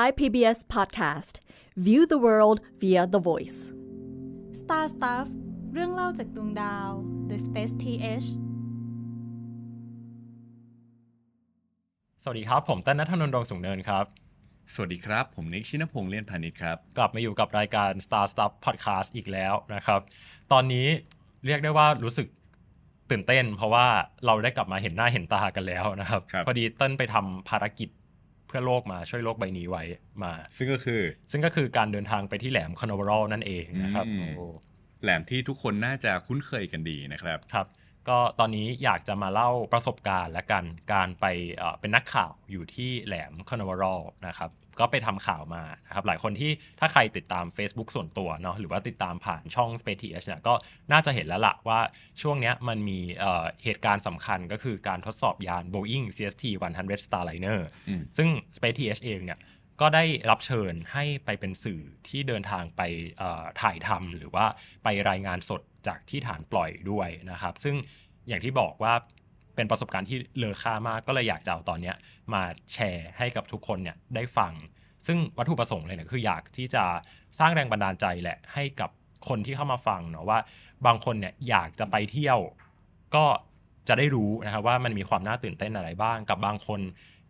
Thai PBS Podcast View the world via the voice Star Stuff เรื่องเล่าจากดวงดาว The Space TH สวัสดีครับ ผม ต้นนัทนนท์ดวงสุงเนินครับ สวัสดีครับ ผม นิกชินพงษ์เลี่ยนพาณิชย์ครับ กลับมาอยู่กับรายการ Star Stuff Podcast อีกแล้วนะครับ ตอนนี้เรียกได้ว่า รู้สึกตื่นเต้น เพราะว่า เราได้กลับมาเห็นหน้าเห็นตา กันแล้วนะครับ พอดีต้น ไปทำภารกิจื่อโลกมาช่วยโลกใบนี้ไว้มา ซึ่งก็คือซึ่งก็คือการเดินทางไปที่แหลมคอนเวอรัลนั่นเองนะครับ แหลมที่ทุกคนน่าจะคุ้นเคยกันดีนะครับ ครับ ก็ตอนนี้อยากจะมาเล่าประสบการณ์และกัน การไปเป็นนักข่าวอยู่ที่แหลมคอนเวอรัลนะครับก็ไปทำข่าวมานะครับ หลายคนที่ถ้าใครติดตาม Facebook ส่วนตัวเนาะหรือว่าติดตามผ่านช่อง Space TH เนี่ยก็น่าจะเห็นแล้วละว่าช่วงนี้มันมีเหตุการณ์สำคัญก็คือการทดสอบยาน Boeing CST 100 Starliner ซึ่ง Space TH เองเนี่ยก็ได้รับเชิญให้ไปเป็นสื่อที่เดินทางไปถ่ายทำหรือว่าไปรายงานสดจากที่ฐานปล่อยด้วยนะครับ ซึ่งอย่างที่บอกว่าเป็นประสบการณ์ที่เลอค่ามากก็เลยอยากจะเอาตอนนี้มาแชร์ให้กับทุกคนเนี่ยได้ฟังซึ่งวัตถุประสงค์เลยเนี่ยคืออยากที่จะสร้างแรงบันดาลใจแหละให้กับคนที่เข้ามาฟังเนาะว่าบางคนเนี่ยอยากจะไปเที่ยวก็จะได้รู้นะครับว่ามันมีความน่าตื่นเต้นอะไรบ้างกับบางคน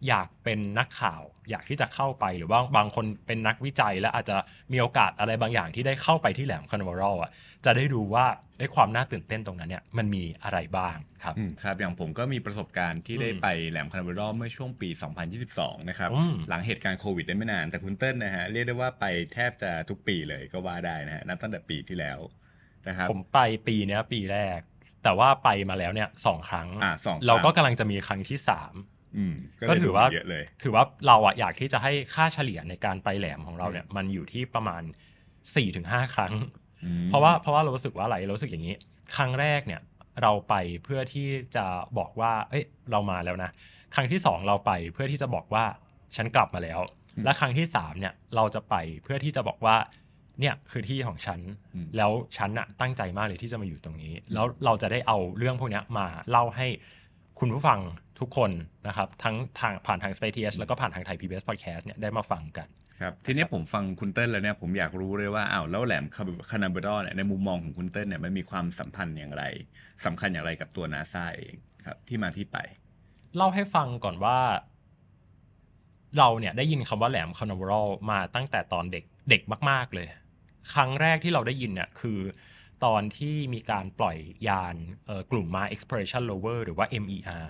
อยากเป็นนักข่าว อยากที่จะเข้าไปหรือว่าบางคนเป็นนักวิจัย และอาจจะมีโอกาสอะไรบางอย่างที่ได้เข้าไปที่แหลมคอนเวอร์ลอ่ะจะได้ดูว่าไอ้ความน่าตื่นเต้นตรงนั้นเนี่ยมันมีอะไรบ้างครับครับ อย่างผมก็มีประสบการณ์ที่ได้ไปแหลมคอนเวอร์ลเมื่อช่วงปี 2022 นะครับ หลังเหตุการณ์โควิดได้ไม่นานแต่คุณเติ้ลนะฮะเรียกได้ว่าไปแทบจะทุกปีเลยก็ว่าได้นะฮะนับตั้งแต่ปีที่แล้วนะครับผมไปปีเนี้ย ปีแรก แต่ว่าไปมาแล้วเนี่ยสองครั้งเราก็กำลังจะมีครั้งที่สามก็ถือว่าถือว่าเราอะอยากที่จะให้ค่าเฉลี่ยในการไปแหลมของเราเนี่ยมันอยู่ที่ประมาณสี่ถึงห้าครั้ง เพราะว่าเพราะว่าเรารู้สึกว่าอะไรเรารู้สึกอย่างนี้ ครั้งแรกเนี่ยเราไปเพื่อที่จะบอกว่าเอ้ยเรามาแล้วนะ ครั้งที่สองเราไปเพื่อที่จะบอกว่าฉันกลับมาแล้ว และครั้งที่สามเนี่ยเราจะไปเพื่อที่จะบอกว่า เนี่ยคือที่ของฉันแล้วฉันอะตั้งใจมากเลยที่จะมาอยู่ตรงนี้ แล้วเราจะได้เอาเรื่องพวกนี้มาเล่าให้คุณผู้ฟังทุกคนนะครับทั้งทางผ่านทาง s p ปซ e ี h แล้วก็ผ่านทางไทยพีอสพอดแคสต์เนี่ยได้มาฟังกันครับทีนี้ผมฟังคุณเต้ลแล้วเนี่ยผมอยากรู้เลยว่าอ้าวแล้วแหลมคานาเบดอเนี่ยในมุมมองของคุณเต้ลเนี่ยมันมีความสัมพันธ์อย่างไร สำคัญอย่างไรกับตัวนาซาเองครับที่มาที่ไป เล่าให้ฟังก่อนว่า เราเนี่ยได้ยินคำว่าแหลมคานาเบรอมาตั้งแต่ตอนเด็กเด็กมากๆเลย ครั้งแรกที่เราได้ยินเนี่ย คือตอนที่มีการปล่อยยานกลุ่มมา exploration rover หรือว่า MER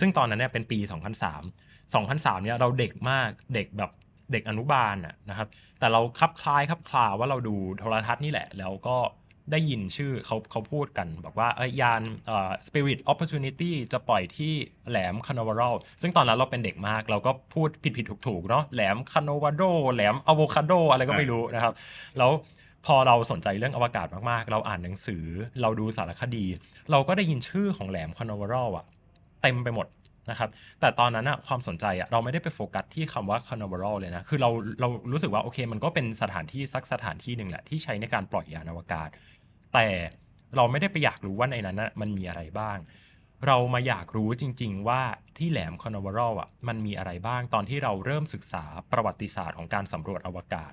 ซึ่งตอนนั้นเนี่ยเป็นปี 2003 2003เนี่ยเราเด็กมากเด็กแบบเด็กอนุบาลนะครับ แต่เราคับคล้าย คับคลาว่าเราดูโทรทัศน์นี่แหละ แล้วก็ได้ยินชื่อเขาเขาพูดกัน บอกว่าไอ้ยานเอ่อ Spirit Opportunity จะปล่อยที่แหลมคานาวารซึ่งตอนนั้นเราเป็นเด็กมากเราก็พูดผิดผิดถูกถูกเนาะแหลมคานาวาโดแหลมอะโวคาโดอะไรก็ไม่รู้นะครับแล้วพอเราสนใจเรื่องอวกาศมากๆ เราอ่านหนังสือ เราดูสารคดี เราก็ได้ยินชื่อของแหลมคอนเวอรอลอะเต็มไปหมดนะครับ แต่ตอนนั้นอะความสนใจอะเราไม่ได้ไปโฟกัสที่คำว่าคอนเวอรอลเลยนะ คือเราเรารู้สึกว่าโอเค มันก็เป็นสถานที่สักสถานที่หนึ่งแหละที่ใช้ในการปล่อยยานอวกาศ แต่เราไม่ได้ไปอยากรู้ว่าในนั้นนะมันมีอะไรบ้าง เรามาอยากรู้จริงๆว่าที่แหลมคอนเวอรอลอ่ะมันมีอะไรบ้าง ตอนที่เราเริ่มศึกษาประวัติศาสตร์ของการสำรวจอวกาศ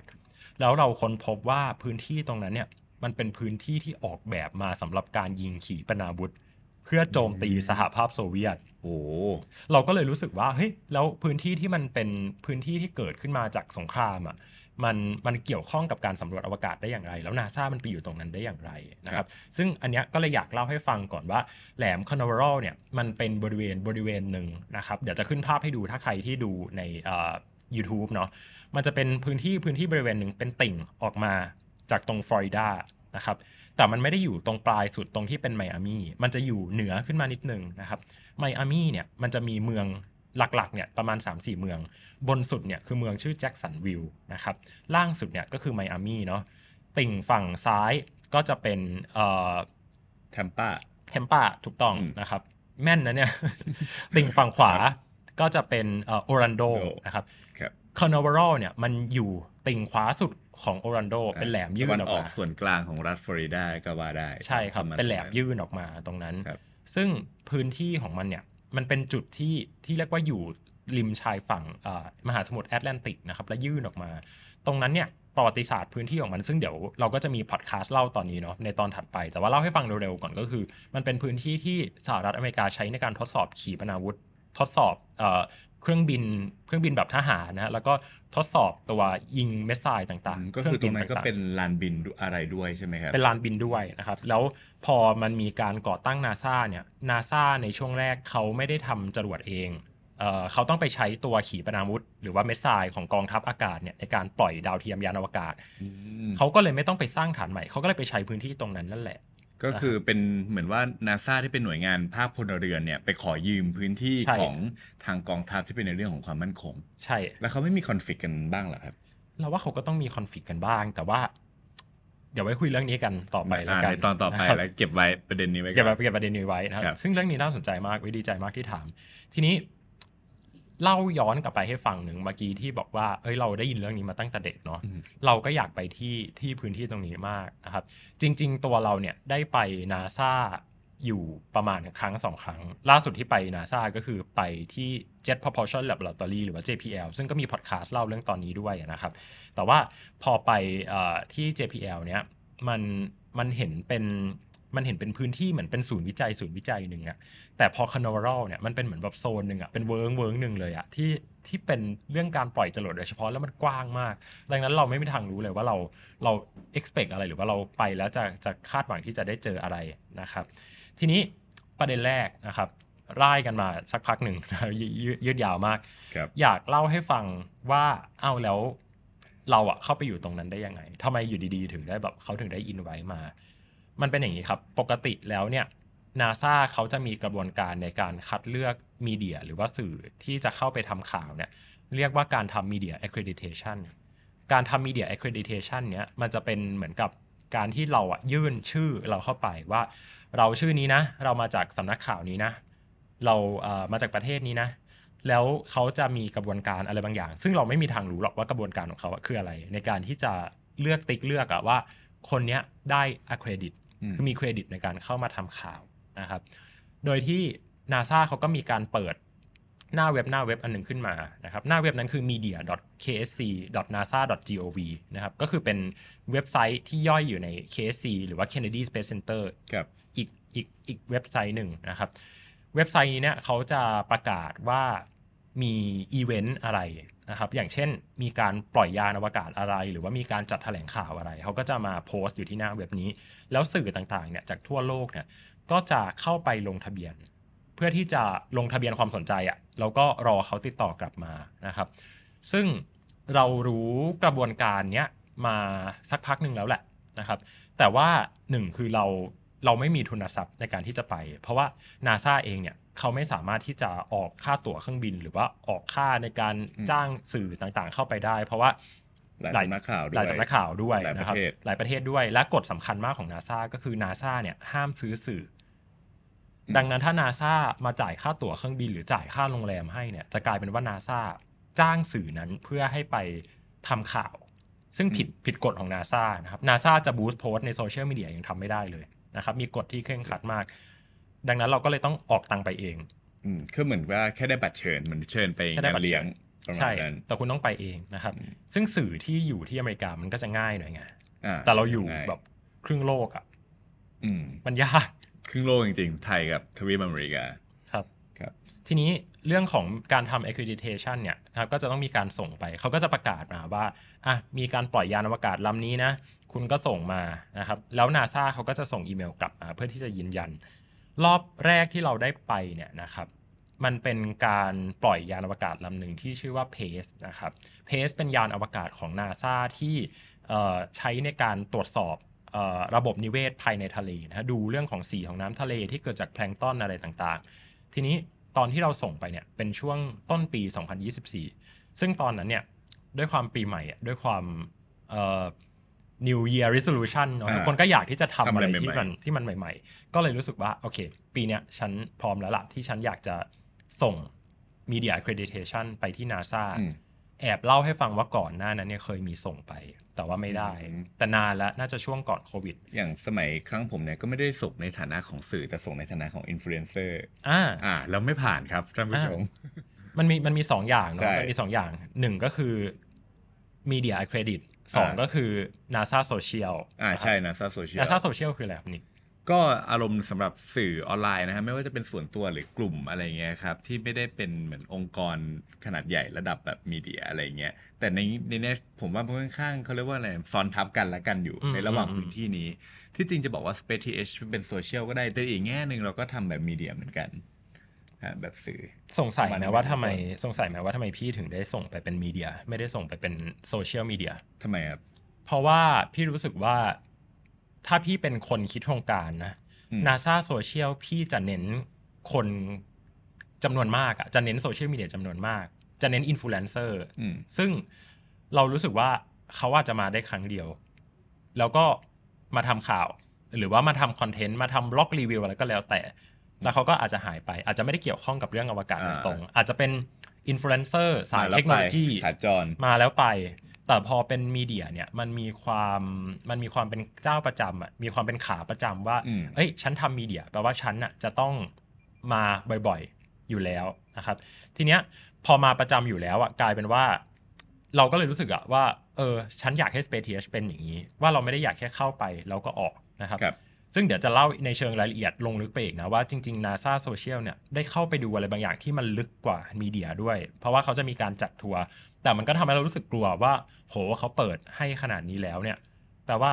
แล้วเราค้นพบว่าพื้นที่ตรงนั้นเนี่ยมันเป็นพื้นที่ที่ออกแบบมาสำหรับการยิงขีปนาวุธเพื่อโจมตีสหภาพโซเวียต โอ้เราก็เลยรู้สึกว่าเฮ้ยแล้วพื้นที่ที่มันเป็นพื้นที่ที่เกิดขึ้นมาจากสงครามอ่ะมันมันเกี่ยวข้องกับการสำรวจอวกาศได้อย่างไร แล้วนาซามันไปอยู่ตรงนั้นได้อย่างไรนะครับซึ่งอันนี้ก็เลยอยากเล่าให้ฟังก่อนว่าแหลมคอนเวอรัลเนี่ยมันเป็นบริเวณบริเวณหนึ่งนะครับ เดี๋ยวจะขึ้นภาพให้ดูถ้าใครที่ดูใน YouTube เนาะ มันจะเป็นพื้นที่พื้นที่บริเวณหนึ่งเป็นติ่งออกมาจากตรงฟลอริดา นะครับ แต่มันไม่ได้อยู่ตรงปลายสุดตรงที่เป็นไมอามี่มันจะอยู่เหนือขึ้นมานิดนึงนะครับ ไมอามี่เนี่ยมันจะมีเมืองหลักๆเนี่ยประมาณ 3-4 เมือง บนสุดเนี่ยคือเมืองชื่อแจ็คสันวิลนะครับ ล่างสุดเนี่ยก็คือไมอามี่เนาะ ติ่งฝั่งซ้ายก็จะเป็นเอ่อแทมปาแทมปาถูกต้องนะครับ แม่นนะเนี่ยติ่งฝั่งขวาก็จะเป็นโอรันโดนะครับคอนเวอร์ลเนี่ยมันอยู่ติ่งขวาสุดของโอรันโดเป็นแหลมยื่นออกมาออกส่วนกลางของรัฐฟลอริดาก็ว่าได้ใช่ครับเป็นแหลมยื่นออกมาตรงนั้น ซึ่งพื้นที่ของมันเนี่ยมันเป็นจุดที่ที่เรียกว่าอยู่ริมชายฝั่งมหาสมุทรแอตแลนติกนะครับ และยื่นออกมา ตรงนั้นเนี่ยประวัติศาสตร์พื้นที่ของมัน ซึ่งเดี๋ยวเราก็จะมีพอดแคสต์เล่าตอนนี้เนาะในตอนถัดไป แต่ว่าเล่าให้ฟังเร็วๆก่อนก็คือ มันเป็นพื้นที่ที่สหรัฐอเมริกาใช้ในการทดสอบขีปนาวุธทดสอบเครื่องบิน เครื่องบินแบบทหารนะแล้วก็ทดสอบตัวยิงเมสไซล์ต่างๆ ก็คือตรงนั้นก็เป็นลานบินอะไรด้วยใช่ไหมครับ เป็นลานบินด้วยนะครับ แล้วพอมันมีการก่อตั้งนาซาเนี่ยนาซาในช่วงแรกเขาไม่ได้ทำจรวดเอง เขาต้องไปใช้ตัวขีปนาวุธ หรือว่าเมสไซล์ของกองทัพอากาศเนี่ยในการปล่อยดาวเทียมยานอวกาศ เขาก็เลยไม่ต้องไปสร้างฐานใหม่ เขาก็เลยไปใช้พื้นที่ตรงนั้นนั่นแหละก็คือเป็นเหมือนว่านาซาที่เป็นหน่วยงานภาคพลเรือนเนี่ยไปขอยืมพื้นที่ของทางกองทัพที่เป็นในเรื่องของความมั่นคงใช่ แล้วเขาไม่มีคอนฟ lict กันบ้างหรอครับเราว่าเขาก็ต้องมีคอนฟ lict กันบ้างแต่ว่า เดี๋ยวไว้คุยเรื่องนี้กันต่อไปแล้วกันในตอนต่อไปแล้วเก็บไว้ประเด็นนี้ไว้เก็บไว้เก็บประเด็นนี้ไว้นะครับ ซึ่งเรื่องนี้น่าสนใจมากวิดีใจมากที่ถาม ทีนี้เล่าย้อนกลับไปให้ฟังหนึ่งเมื่อกี้ที่บอกว่าเอ้ยเราได้ยินเรื่องนี้มาตั้งแต่เด็กเนาะ เราก็อยากไปที่ที่พื้นที่ตรงนี้มากนะครับ จริง ๆ ตัวเราเนี่ยได้ไปนาซาอยู่ประมาณครั้งสองครั้ง ล่าสุดที่ไปนาซาก็คือไปที่ Jet Propulsion Laboratory หรือว่า JPL ซึ่งก็มีพอดแคสต์เล่าเรื่องตอนนี้ด้วยนะครับ แต่ว่าพอไปที่ JPL เนี่ยมันมันเห็นเป็นมันเห็นเป็นพื้นที่เหมือนเป็นศูนย์วิจัยศูนย์วิจัยหนึ่งอะแต่พอคานอรัลเนี่ยมันเป็นเหมือนแบบโซนหนึ่งอะเป็นเวิร์งเวิร์งหนึ่งเลยอะที่ที่เป็นเรื่องการปล่อยจรวดโดยเฉพาะแล้วมันกว้างมาก ดังนั้นเราไม่มีทางรู้เลยว่าเราเรา expect อะไรหรือว่าเราไปแล้วจะจะคาดหวังที่จะได้เจออะไรนะครับ ทีนี้ประเด็นแรกนะครับร่ายกันมา สักพักหนึ่งยืดยาวมากอยากเล่าให้ฟังว่าเอาแล้วเราอะเข้าไปอยู่ตรงนั้นได้ยังไงทำไมอยู่ดี ๆ ถึงได้แบบเขาถึงได้อินไว้มามันเป็นอย่างนี้ครับ ปกติแล้วเนี่ยนาซาเขาจะมีกระบวนการในการคัดเลือกมีเดียหรือว่าสื่อที่จะเข้าไปทำข่าวเนี่ย เรียกว่าการทำมีเดียแอคเครดิเ t ชันการทำมีเดียแอคเครดิเ t ชันเนี่ย มันจะเป็นเหมือนกับการที่เราอะยื่นชื่อเราเข้าไปว่า เราชื่อนี้นะ เรามาจากสำนักข่าวนี้นะ เราเอ่อมาจากประเทศนี้นะ แล้วเขาจะมีกระบวนการอะไรบางอย่าง ซึ่งเราไม่มีทางรู้หรอกว่ากระบวนการของเขาคืออะไร ในการที่จะเลือกติ๊กเลือกอะว่า คนนี้ได้อะเครดิตคือมีเครดิตในการเข้ามาทำข่าวนะครับ โดยที่นาซาเขาก็มีการเปิดหน้าเว็บหน้าเว็บอันหนึ่งขึ้นมานะครับ หน้าเว็บนั้นคือ media.ksc.nasa.gov นะครับก็คือเป็นเว็บไซต์ที่ย่อยอยู่ใน KSC หรือว่า Kennedy Space Center ครับอีกอีกอีกเว็บไซต์หนึ่งนะครับ เว็บไซต์นี้เนี่ยเขาจะประกาศว่ามีอีเวนต์อะไรนะครับ อย่างเช่น มีการปล่อยยานอวกาศอะไร หรือว่ามีการจัดแถลงข่าวอะไร เขาก็จะมาโพสต์อยู่ที่หน้าเว็บนี้ แล้วสื่อต่างๆเนี่ยจากทั่วโลกเนี่ย ก็จะเข้าไปลงทะเบียน เพื่อที่จะลงทะเบียนความสนใจอะ่ะแล้วก็รอเขาติดต่อกลับมา นะครับ ซึ่งเรารู้กระบวนการเนี้ยมาสักพักหนึ่งแล้วแหละนะครับ แต่ว่าหนึ่งคือเราเราไม่มีทุนทรัพย์ในการที่จะไป เพราะว่านาซาเองเนี่ยเขาไม่สามารถที่จะออกค่าตั๋วเครื่องบิน หรือว่าออกค่าในการจ้างสื่อต่างๆ เข้าไปได้ เพราะว่าหลายสำนักข่าวด้วยหลายสำนักข่าวด้วยนะครับหลายประเทศด้วยและกฎสำคัญมากของนาซาก็คือนาซาเนี่ยห้ามซื้อสื่อดังนั้นถ้านาซามาจ่ายค่าตั๋วเครื่องบินหรือจ่ายค่าโรงแรมให้เนี่ยจะกลายเป็นว่านาซาจ้างสื่อนั้นเพื่อให้ไปทำข่าว ซึ่งผิดผิดกฎของนาซานะครับนาซาจะบูสต์โพสในโซเชียลมีเดียยังทำไม่ได้เลยนะครับมีกฎที่เคร่งขรัดมาก ดังนั้นเราก็เลยต้องออกตังไปเอง อืมคือเหมือนว่าแค่ได้บัตรเชิญมันเชิญไปงานเลี้ยงใช่แต่คุณต้องไปเองนะครับ ซึ่งสื่อที่อยู่ที่อเมริกามันก็จะง่ายหน่อยไงแต่เราอยู่แบบครึ่งโลกอ่ะมันยากครึ่งโลกจริงๆไทยกับทวีปอเมริกาครับครับ ทีนี้เรื่องของการทำ accreditation เนี่ยนะครับ ก็จะต้องมีการส่งไปเขาก็จะประกาศมาว่าอ่ะมีการปล่อยยานอวกาศลำนี้นะคุณก็ส่งมานะครับ แล้วนาซาเขาก็จะส่งอีเมลกลับมาเพื่อที่จะยืนยัน รอบแรกที่เราได้ไปเนี่ยนะครับ มันเป็นการปล่อยยานอวกาศลำหนึ่งที่ชื่อว่าเพสนะครับเพสเป็นยานอวกาศของนาซาที่ใช้ในการตรวจสอบระบบนิเวศภายในทะเลนะดูเรื่องของสีของน้ำทะเลที่เกิดจากแพลงต้อนอะไรต่างๆ ทีนี้ตอนที่เราส่งไปเนี่ยเป็นช่วงต้นปี 2024 ซึ่งตอนนั้นเนี่ยด้วยความปีใหม่ด้วยความ New Year Resolution เนาะทุกคนก็อยากที่จะทำอะไรที่มันที่มันใหม่ๆ ก็เลยรู้สึกว่า โอเค ปีเนี้ยฉันพร้อมแล้วล่ะ ที่ฉันอยากจะส่ง Media Accreditation ไปที่ NASA แอบเล่าให้ฟังว่าก่อนหน้านั้นเนี่ยเคยมีส่งไป แต่ว่าไม่ได้ แต่นานแล้ว น่าจะช่วงก่อนโควิด อย่างสมัยครั้งผมเนี่ยก็ไม่ได้ส่งในฐานะของสื่อ แต่ส่งในฐานะของอินฟลูเอนเซอร์อ่าอ่าแล้วไม่ผ่านครับท่านผู้ชมมันมีมันมีสองอย่างเนาะมันมีสองอย่างหนึ่งก็คือีเดียอะคร e ดิตสองก็คือ NASA Social อ่าใช่ NASA Social NASA Social คืออะไรครับนิกก็อารมณ์สำหรับสื่อออนไลน์นะฮะไม่ว่าจะเป็นส่วนตัวหรือกลุ่มอะไรเงี้ยครับที่ไม่ได้เป็นเหมือนองค์กรขนาดใหญ่ระดับแบบมีเดียอะไรเงี้ย แต่ในในนี้ผมว่ามันค่อนข้างเขาเรียกว่าอะไรซ้อนทับกันละกันอยู่ในระหว่างพื้นที่นี้ ที่จริงจะบอกว่า Space TH เป็นโซเชียลก็ได้ แต่อีกแง่หนึ่งเราก็ทำแบบมีเดียเหมือนกันแบบสื่อสงสัยไหมว่าทำไมสงสัยไหมว่าทำไมพี่ถึงได้ส่งไปเป็นมีเดีย ไม่ได้ส่งไปเป็นโซเชียลมีเดียทำไมครับเพราะว่าพี่รู้สึกว่าถ้าพี่เป็นคนคิดโครงการนะนาซาโซเชียลพี่จะเน้นคนจำนวนมากอะจะเน้นโซเชียลมีเดียจำนวนมาก จะเน้นอินฟลูเอนเซอร์ซึ่งเรารู้สึกว่าเขาว่าจะมาได้ครั้งเดียว แล้วก็มาทำข่าว หรือว่ามาทำคอนเทนต์มาทำบล็อกรีวิวอะไรก็แล้วแต่แล้วเขาก็อาจจะหายไปอาจจะไม่ได้เกี่ยวข้องกับเรื่องอวกาศตรง อาจจะเป็นอินฟลูเอนเซอร์สายเทคโนโลยีมาแล้วไป แต่พอเป็นมีเดียเนี่ยมันมีความมันมีความเป็นเจ้าประจำอ่ะมีความเป็นขาประจำว่าเอ้ย ฉันทำมีเดียแปลว่าฉันอ่ะจะต้องมาบ่อย ๆอยู่แล้วนะครับทีเนี้ยพอมาประจำอยู่แล้วอ่ะกลายเป็นว่า เราก็เลยรู้สึกอ่ะว่าเออฉันอยากให้ Space TH เป็นอย่างนี้ ว่าเราไม่ได้อยากแค่เข้าไปแล้วก็ออกนะครับรบซึ่งเดี๋ยวจะเล่าในเชิงรายละเอียดลงลึกไปอีกนะ ว่าจริงๆ NASA Social เนี่ยได้เข้าไปดูอะไรบางอย่างที่มันลึกกว่ามีเดียด้วยเพราะว่าเขาจะมีการจัดทัวร์แต่มันก็ทำให้เรารู้สึกกลัวว่า โห เขาเปิดให้ขนาดนี้แล้วเนี่ยแปลว่า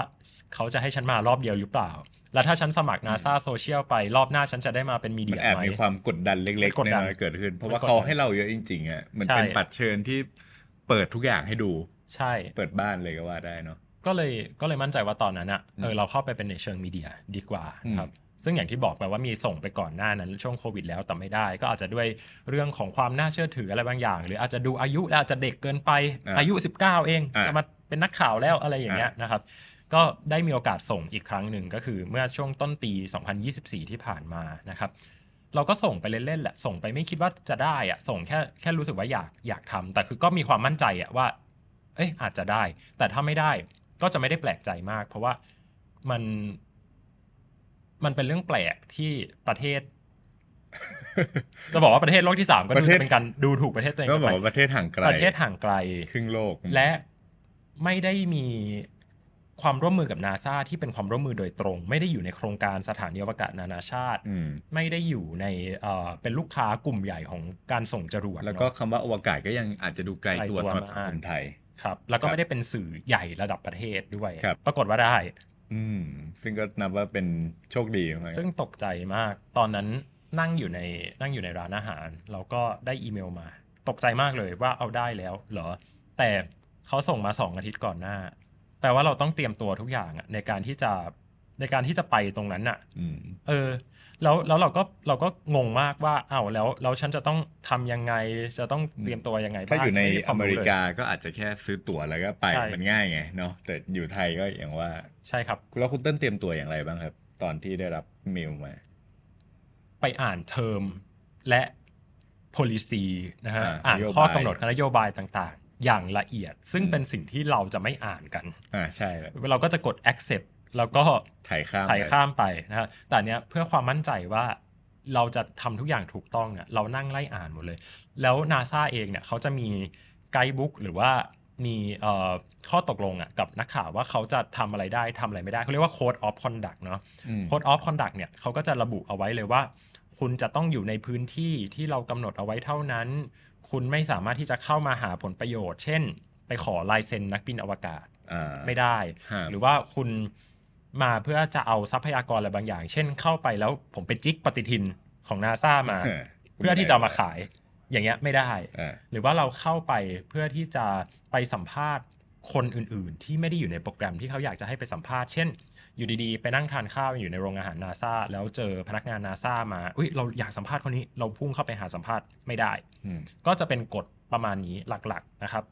เขาจะให้ฉันมารอบเดียวหรือเปล่า แล้วถ้าฉันสมัคร NASA Social ไปรอบหน้าฉันจะได้มาเป็นมีเดียไหมมีความกดดันเล็กๆกดดันเกิดขึ้น เพราะว่าเขาให้เราเยอะจริงๆอ่ะมันเป็นปัดเชิญที่เปิดทุกอย่างให้ดูใช่เปิดบ้านเลยก็ว่าได้เนาะก็เลยก็เลยมั่นใจว่าตอนนั้นอะเออเราเข้าไปเป็นในเชิงมีเดียดีกว่าครับ ซึ่งอย่างที่บอกไปว่ามีส่งไปก่อนหน้านั้น ช่วงโควิดแล้วแต่ไม่ได้ ก็อาจจะด้วยเรื่องของความน่าเชื่อถืออะไรบางอย่าง หรืออาจจะดูอายุอาจจะเด็กเกินไป อายุ 19 เองจะมาเป็นนักข่าวแล้วอะไรอย่างเงี้ยนะครับ ก็ได้มีโอกาสส่งอีกครั้งหนึ่งก็คือเมื่อช่วงต้นปี2024ที่ผ่านมานะครับเราก็ส่งไปเล่นๆแหละส่งไปไม่คิดว่าจะได้อะส่งแค่แค่รู้สึกว่าอยากอยากทำแต่คือก็มีความมั่นใจอะว่า เอ้ยอาจจะได้ แต่ถ้าไม่ได้ก็จะไม่ได้แปลกใจมาก เพราะว่ามัน มันเป็นเรื่องแปลกที่ประเทศจะบอกว่าประเทศโลกที่สามก็ดูเป็นการดูถูกประเทศตัวเองก็บอกประเทศห่างไกลประเทศห่างไกลครึ่งโลก และไม่ได้มีความร่วมมือกับนาซาที่เป็นความร่วมมือโดยตรง ไม่ได้อยู่ในโครงการสถานีอวกาศนานาชาติไม่ได้อยู่ในเป็นลูกค้ากลุ่มใหญ่ของการส่งจรวดแล้วก็คำว่าอวกาศก็ยังอาจจะดูไกลตัวสำหรับคนไทยครับแล้วก็ไม่ได้เป็นสื่อใหญ่ระดับประเทศด้วยปรากฏว่าได้อืมซึ่งก็นับว่าเป็นโชคดีซึ่งตกใจมาก ตอนนั้นนั่งอยู่ในนั่งอยู่ในร้านอาหารแล้วก็ได้อีเมลมา ตกใจมากเลยว่าเอาได้แล้วเหรอแต่เขาส่งมาสองอาทิตย์ก่อนหน้าแปลว่าเราต้องเตรียมตัวทุกอย่างในการที่จะในการที่จะไปตรงนั้นน่ะเออ แล้วแล้วเราก็เราก็งงมากว่าอ้าวแล้วแล้วฉันจะต้องทำยังไง จะต้องเตรียมตัวยังไง ถ้าอยู่ในอเมริกา ก็อาจจะแค่ซื้อตั๋วแล้วก็ไปมันง่ายไง เนาะ แต่อยู่ไทยก็อย่างว่า ใช่ครับ แล้วคุณเต้นเตรียมตัวอย่างไรบ้างครับ ตอนที่ได้รับเมลมา ไปอ่านเทอมและ policy นะฮะ อ่านข้อกาหนดนโยบายต่าง ๆ อย่างละเอียด ซึ่งเป็นสิ่งที่เราจะไม่อ่านกัน อ่า ใช่เราก็จะกด accept แล้วก็ถ่ายข้ามถ่ายข้ามไปนะฮะแต่เนี้ยเพื่อความมั่นใจว่าเราจะทำทุกอย่างถูกต้องเนี่ยเรานั่งไล่อ่านหมดเลย แล้วนาซาเองเนี่ยเขาจะมีไกด์บุ๊กหรือว่ามีข้อตกลงอ่ะกับนักข่าวว่าเขาจะทำอะไรได้ทำอะไรไม่ได้เขาเรียกว่า code of conduct เนาะ code of conduct เนี่ยเขาก็จะระบุเอาไว้เลยว่า คุณจะต้องอยู่ในพื้นที่ที่เรากำหนดเอาไว้เท่านั้น คุณไม่สามารถที่จะเข้ามาหาผลประโยชน์ เช่นไปขอลายเซ็นนักบินอวกาศไม่ได้ หรือว่าคุณมาเพื่อจะเอาทรัพยากรอะไรบางอย่าง เช่นเข้าไปแล้วผมไปจิกปฏิทินของนาซามา เพื่อที่จะมาขายอย่างเงี้ยไม่ได้หรือว่าเราเข้าไปเพื่อที่จะไปสัมภาษณ์คนอื่นๆ ที่ไม่ได้อยู่ในโปรแกรมที่เขาอยากจะให้ไปสัมภาษณ์เช่นอยู่ดีๆไปนั่งทานข้าวอยู่ในโรงอาหารนาซาแล้วเจอพนักงานนาซามาอุ้ยเราอยากสัมภาษณ์คนนี้เราพุ่งเข้าไปหาสัมภาษณ์ไม่ได้ก็จะเป็นกฎประมาณนี้หลักๆนะครับ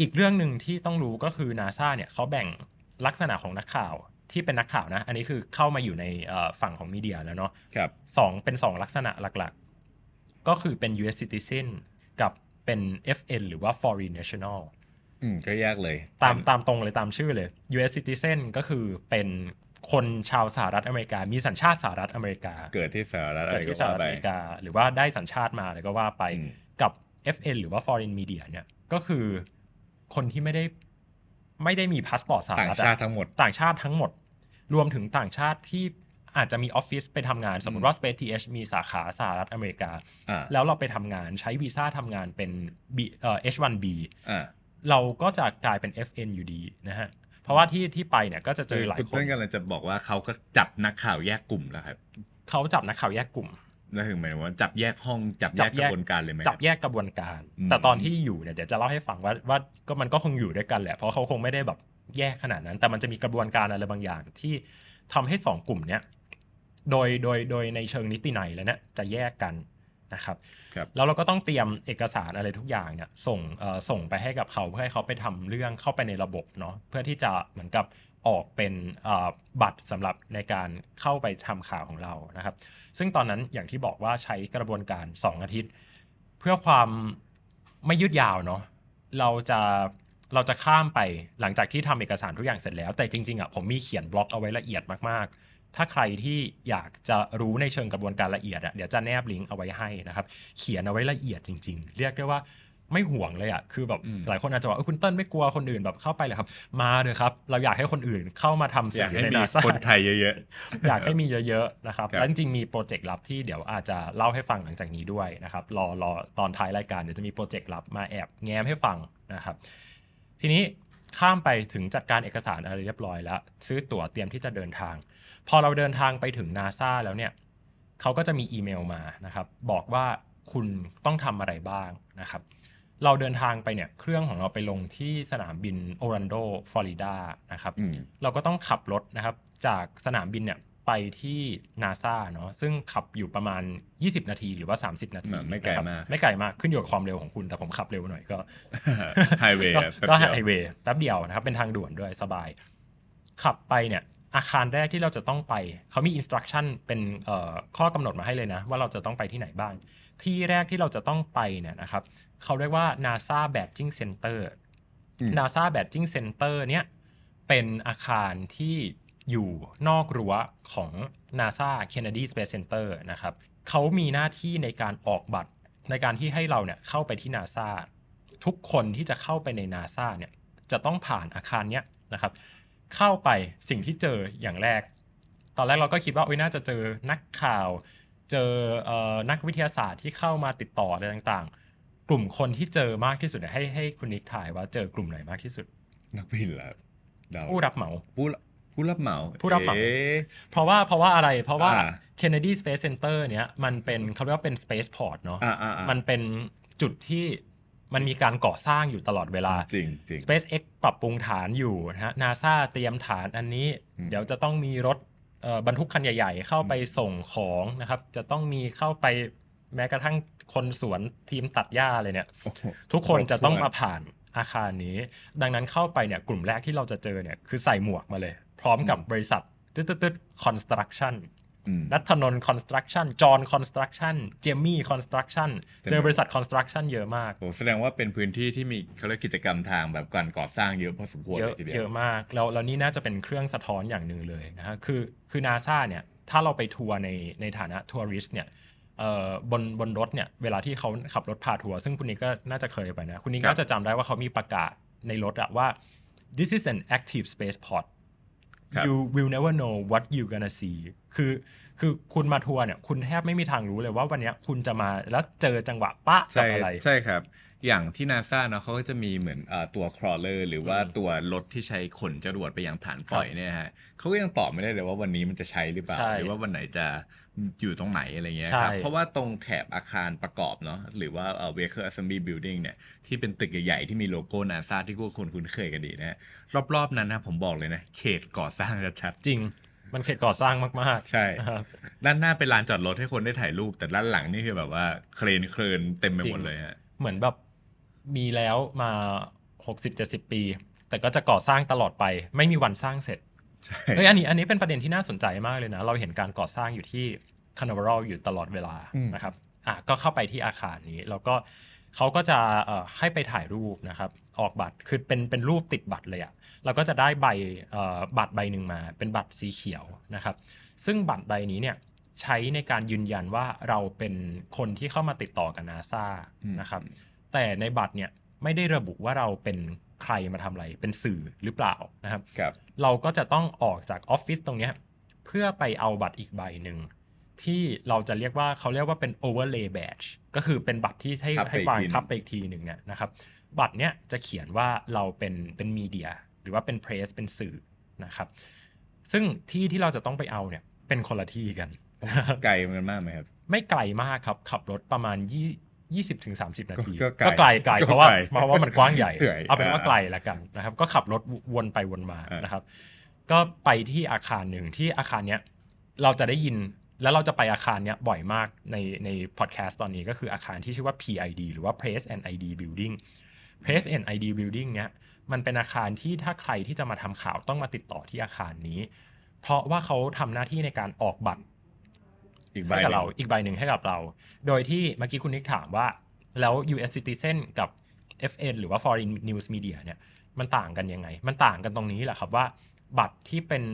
อีกเรื่องหนึ่งที่ต้องรู้ก็คือนาซาเนี่ยเขาแบ่งลักษณะของนักข่าวที่เป็นนักข่าวนะ อันนี้คือเข้ามาอยู่ในฝั่งของมีเดียแล้วเนาะครับสองเป็นสองลักษณะหลักๆ ก็คือเป็น U.S. citizen กับเป็น FN หรือว่า foreign national อืม ก็ยากเลย ตามตามตรงเลยตามชื่อเลย U.S. citizen ก็คือเป็นคนชาวสหรัฐอเมริกา มีสัญชาติสหรัฐอเมริกา เกิดที่สหรัฐเกิดที่สหรัฐอเมริกา หรือว่าได้สัญชาติมาแล้วก็ว่าไป กับ FN หรือว่า foreign media เนี่ยก็คือคนที่ไม่ได้ไม่ได้มีพาสปอร์ตสหรัฐต่างชาติทั้งหมด ต่างชาติทั้งหมดรวมถึงต่างชาติที่อาจจะมีออฟฟิศไปทำงาน สมมติว่า Space TH มีสาขาสหรัฐอเมริกา แล้วเราไปทำงานใช้วีซ่าทำงานเป็น B, เอ H1B เราก็จะกลายเป็น FN อยู่ดีนะฮะ เพราะว่าที่ที่ไปเนี่ยก็จะเจอหลายคน คุณเพื่อนกันเลยจะบอกว่าเขาก็จับนักข่าวแยกกลุ่มแล้วครับเขาจับนักข่าวแยกกลุ่มนั่นคือหมายว่าจับแยกห้องจับแยกกระบวนการเลยไหมจับแยกกระบวนการ แต่ตอนที่อยู่เนี่ยเดี๋ยวจะเล่าให้ฟังว่าว่าก็มันก็คงอยู่ด้วยกันแหละ เพราะเขาคงไม่ได้แบบแยกขนาดนั้นแต่มันจะมีกระบวนการอะไรบางอย่างที่ทำให้ 2 กลุ่มเนี้ยโดยโดยโดยในเชิงนิติไนแล้วเนี่ยจะแยกกันนะครับรบแล้วเราก็ต้องเตรียมเอกสารอะไรทุกอย่างเนี่ยส่งส่งไปให้กับเขาเพื่อให้เขาไปทำเรื่องเข้าไปในระบบเนาะเพื่อที่จะเหมือนกับออกเป็นบัตรสำหรับในการเข้าไปทำข่าวของเรานะครับ ซึ่งตอนนั้นอย่างที่บอกว่าใช้กระบวนการ 2 อาทิตย์ เพื่อความไม่ยืดยาวเนาะเราจะเราจะข้ามไปหลังจากที่ทำเอกสาร ทุกอย่างเสร็จแล้ว แต่จริงๆอ่ะผมมีเขียนบล็อกเอาไว้ละเอียดมากๆ ถ้าใครที่อยากจะรู้ในเชิงกระบวนการละเอียดอ่ะเดี๋ยวจะแนบลิงก์เอาไว้ให้นะครับ เขียนเอาไว้ละเอียดจริง ๆ เรียกได้ว่าไม่ห่วงเลยอ่ะคือแบบหลายคนอาจจะบอกคุณเติ้ลไม่กลัวคนอื่นแบบเข้าไปเลยครับ มาเลยครับเราอยากให้คนอื่นเข้ามาทำสื่อในนาซาคนไทยเยอะๆอยากให้มีเยอะๆนะครับแล้วจริงมีโปรเจกต์ลับที่เดี๋ยวอาจจะเล่าให้ฟังหลังจากนี้ด้วยนะครับรอรอตอนท้ายรายการเดี๋ยวจะมีโปรเจกต์ลับมาแอบแง้มให้ฟังนะครับทีนี้ข้ามไปถึงจัดการเอกสารอะไรเรียบร้อยแล้ว ซื้อตั๋วเตรียมที่จะเดินทาง พอเราเดินทางไปถึงนาซาแล้วเนี่ยเขาก็จะมีอีเมลมานะครับ บอกว่าคุณต้องทำอะไรบ้างนะครับ เราเดินทางไปเนี่ยเครื่องของเราไปลงที่สนามบินโอรันโดฟลอริดานะครับเราก็ต้องขับรถนะครับ จากสนามบินเนี่ยไปที่นาซาเนาะซึ่งขับอยู่ประมาณ 20 นาทีหรือว่า 30 นาทีไม่ไกลมากไม่ไกลมาก ขึ้นอยู่กับความเร็วของคุณ แต่ผมขับเร็วหน่อยก็ไฮเวย์ก็ไฮเวย์แป๊บเดียวนะครับเป็นทางด่วนด้วยสบาย ขับไปเนี่ยอาคารแรกที่เราจะต้องไป เขามีอินสตรักชั่นเป็นข้อกำหนดมาให้เลยนะ ว่าเราจะต้องไปที่ไหนบ้าง ที่แรกที่เราจะต้องไปเนี่ยนะครับ เขาเรียกว่า NASA Badging Center NASA Badging Center เนี่ยเป็นอาคารที่อยู่นอกรั้วของ NASA Kennedy Space Center นะครับเขามีหน้าที่ในการออกบัตรในการที่ให้เราเนี่ยเข้าไปที่ NASA ทุกคนที่จะเข้าไปใน NASA เนี่ยจะต้องผ่านอาคารเนี้ยนะครับเข้าไปสิ่งที่เจออย่างแรก ตอนแรกเราก็คิดว่าโอ้ยน่าจะเจอนักข่าว เจอเอ่อนักวิทยาศาสตร์ที่เข้ามาติดต่ออะไรต่างๆ กลุ่มคนที่เจอมากที่สุดให้ให้คุณนิกถ่ายว่าเจอกลุ่มไหนมากที่สุด นักบินหละผู้รับเหมาผู้ผู้รับเหมาผู้รับเหมาเพราะว่า เพราะว่าอะไร เพราะว่า Kennedy Space Center เนี้ยมันเป็นเขาเรียกว่าเป็น Space Port เนาะ มันเป็นจุดที่มันมีการก่อสร้างอยู่ตลอดเวลา จริงจริง SpaceX ปรับปรุงฐานอยู่นะฮะนาซาเตรียมฐานอันนี้ เดี๋ยวจะต้องมีรถบรรทุกคันใหญ่ ๆ เข้าไปส่งของนะครับ จะต้องมีเข้าไปแม้กระทั่งคนสวนทีมตัดหญ้าเลยเนี่ยทุกคนจะต้องมาผ่านอาคารนี้ ดังนั้นเข้าไปเนี่ยกลุ่มแรกที่เราจะเจอเนี่ยคือใส่หมวกมาเลยพร้อมกับบริษัท ตึ๊ดๆคอนสตรักชั่นนัทนนคอนสตรักชั่นจอห์นคอนสตรักชั่นเจมี่คอนสตรักชั่นเจอบริษัทคอนสตรักชั่นเยอะมาก โอ้แสดงว่าเป็นพื้นที่ที่มีเขาเรียกกิจกรรมทางแบบการก่อสร้างเยอะพอสมควรเลยทีเดียว เยอะมากแล้วแล้วนี่น่าจะเป็นเครื่องสะท้อนอย่างหนึ่งเลยนะฮะคือ คือนาซาเนี่ย ถ้าเราไปทัวร์ในในฐานะทัวริสเนี่ยบนบนรถเนี่ย เวลาที่เขาขับรถพาทัวร์ซึ่งคุณนี่ก็น่าจะเคยไปนะ คุณนี่ก็จะจำได้ว่าเขามีประกาศในรถอะว่า this is an active spaceport you will never know what you gonna see คือ คือคุณมาทัวร์เนี่ย คุณแทบไม่มีทางรู้เลยว่าวันนี้คุณจะมาแล้วเจอจังหวะปะกับอะไร ใช่ครับ อย่างที่นาซาเนาะเขาก็จะมีเหมือนตัวครอเลอร์หรือว่าตัวรถที่ใช้ขนจรวดไปยังฐานปล่อยเนี่ยฮะ เขาก็ยังตอบไม่ได้เลยว่าวันนี้มันจะใช้หรือเปล่า หรือว่าวันไหนจะอยู่ตรงไหนอะไรเงี้ยครับ เพราะว่าตรงแถบอาคารประกอบเนาะหรือว่าเวเคอร์แอสเซมบ y b บิลดิ่งเนี่ย ที่เป็นตึกใหญ่ๆที่มีโลโก้นาซาที่พวกคนคุ้นเคยกันดีนะรอบๆ นั้นนะผมบอกเลยนะ เขตก่อสร้างจะชัดจริง มันเขตก่อสร้างมากๆใช่ครับด้านหน้าเป็นลานจอดรถให้คนได้ถ่ายรูปแต่ด้านหลังนี่คือแบบว่า เครนเครนเต็มไปหมดเลยฮะเหมือนแบบมีแล้วมา60-70ปี แต่ก็จะก่อสร้างตลอดไป ไม่มีวันสร้างเสร็จช่เอ้ยอันนี้อันนี้เป็นประเด็นที่น่าสนใจมากเลยนะ เราเห็นการก่อสร้างอยู่ที่คานาวรัลอยู่ตลอดเวลานะครับอ่ะก็เข้าไปที่อาคารนี้ แล้วก็เขาก็จะให้ไปถ่ายรูปนะครับ ออกบัตรคือเป็นเป็นรูปติดบัตรเลยอ่ะเราก็จะได้ใบบัตรใบหนึ่งมา เป็นบัตรสีเขียวนะครับ ซึ่งบัตรใบนี้เนี่ยใช้ในการยืนยันว่าเราเป็นคนที่เข้ามาติดต่อกับนาซานะครับ แต่ในบัตรเนี่ยไม่ได้ระบุว่าเราเป็นใครมาทำอะไรเป็นสื่อหรือเปล่านะครับรบเราก็จะต้องออกจากออฟฟิศตรงนี้เพื่อไปเอาบัตรอีกใบหนึ่งที่เราจะเรียกว่าเขาเรียกว่าเป็น overlay badge ก็คือเป็นบัตรที่ให้ให้วางทับไปอีกทีหนึ่งเนี่ยนะครับ บัตรเนี้ยจะเขียนว่าเราเป็นเป็นมีเดีย หรือว่าเป็นเพรสเป็นสื่อนะครับ ซึ่งที่ที่เราจะต้องไปเอาเนี่ยเป็นคนละที่กันไกลกันมากไหมครับไม่ไกลมากครับขับรถประมาณยี่ยี่สิบถึงสามสิบนาทีก็ไกลไกลเพราะว่าเพราะว่ามันกว้างใหญ่เอาเป็นว่าไกลละกันนะครับ ก็ขับรถวนไปวนมานะครับ ก็ไปที่อาคารหนึ่งที่อาคารเนี้ยเราจะได้ยินแล้วเราจะไปอาคารเนี้ยบ่อยมากในในพอดแคสต์ตอนนี้ก็คืออาคารที่ชื่อว่า PID หรือว่า Place and ID Building Place and ID Building เนี้ยมันเป็นอาคารที่ถ้าใครที่จะมาทำข่าวต้องมาติดต่อที่อาคารนี้ เพราะว่าเขาทำหน้าที่ในการออกบัตรอีกใบกับเราอีกใบหนึ่งให้กับเรา โดยที่เมื่อกี้คุณนิกถามว่าแล้ว US Citizen กับ FN หรือว่า Foreign News Media เนี่ย มันต่างกันยังไง มันต่างกันตรงนี้แหละครับว่า บัตรที่เป็น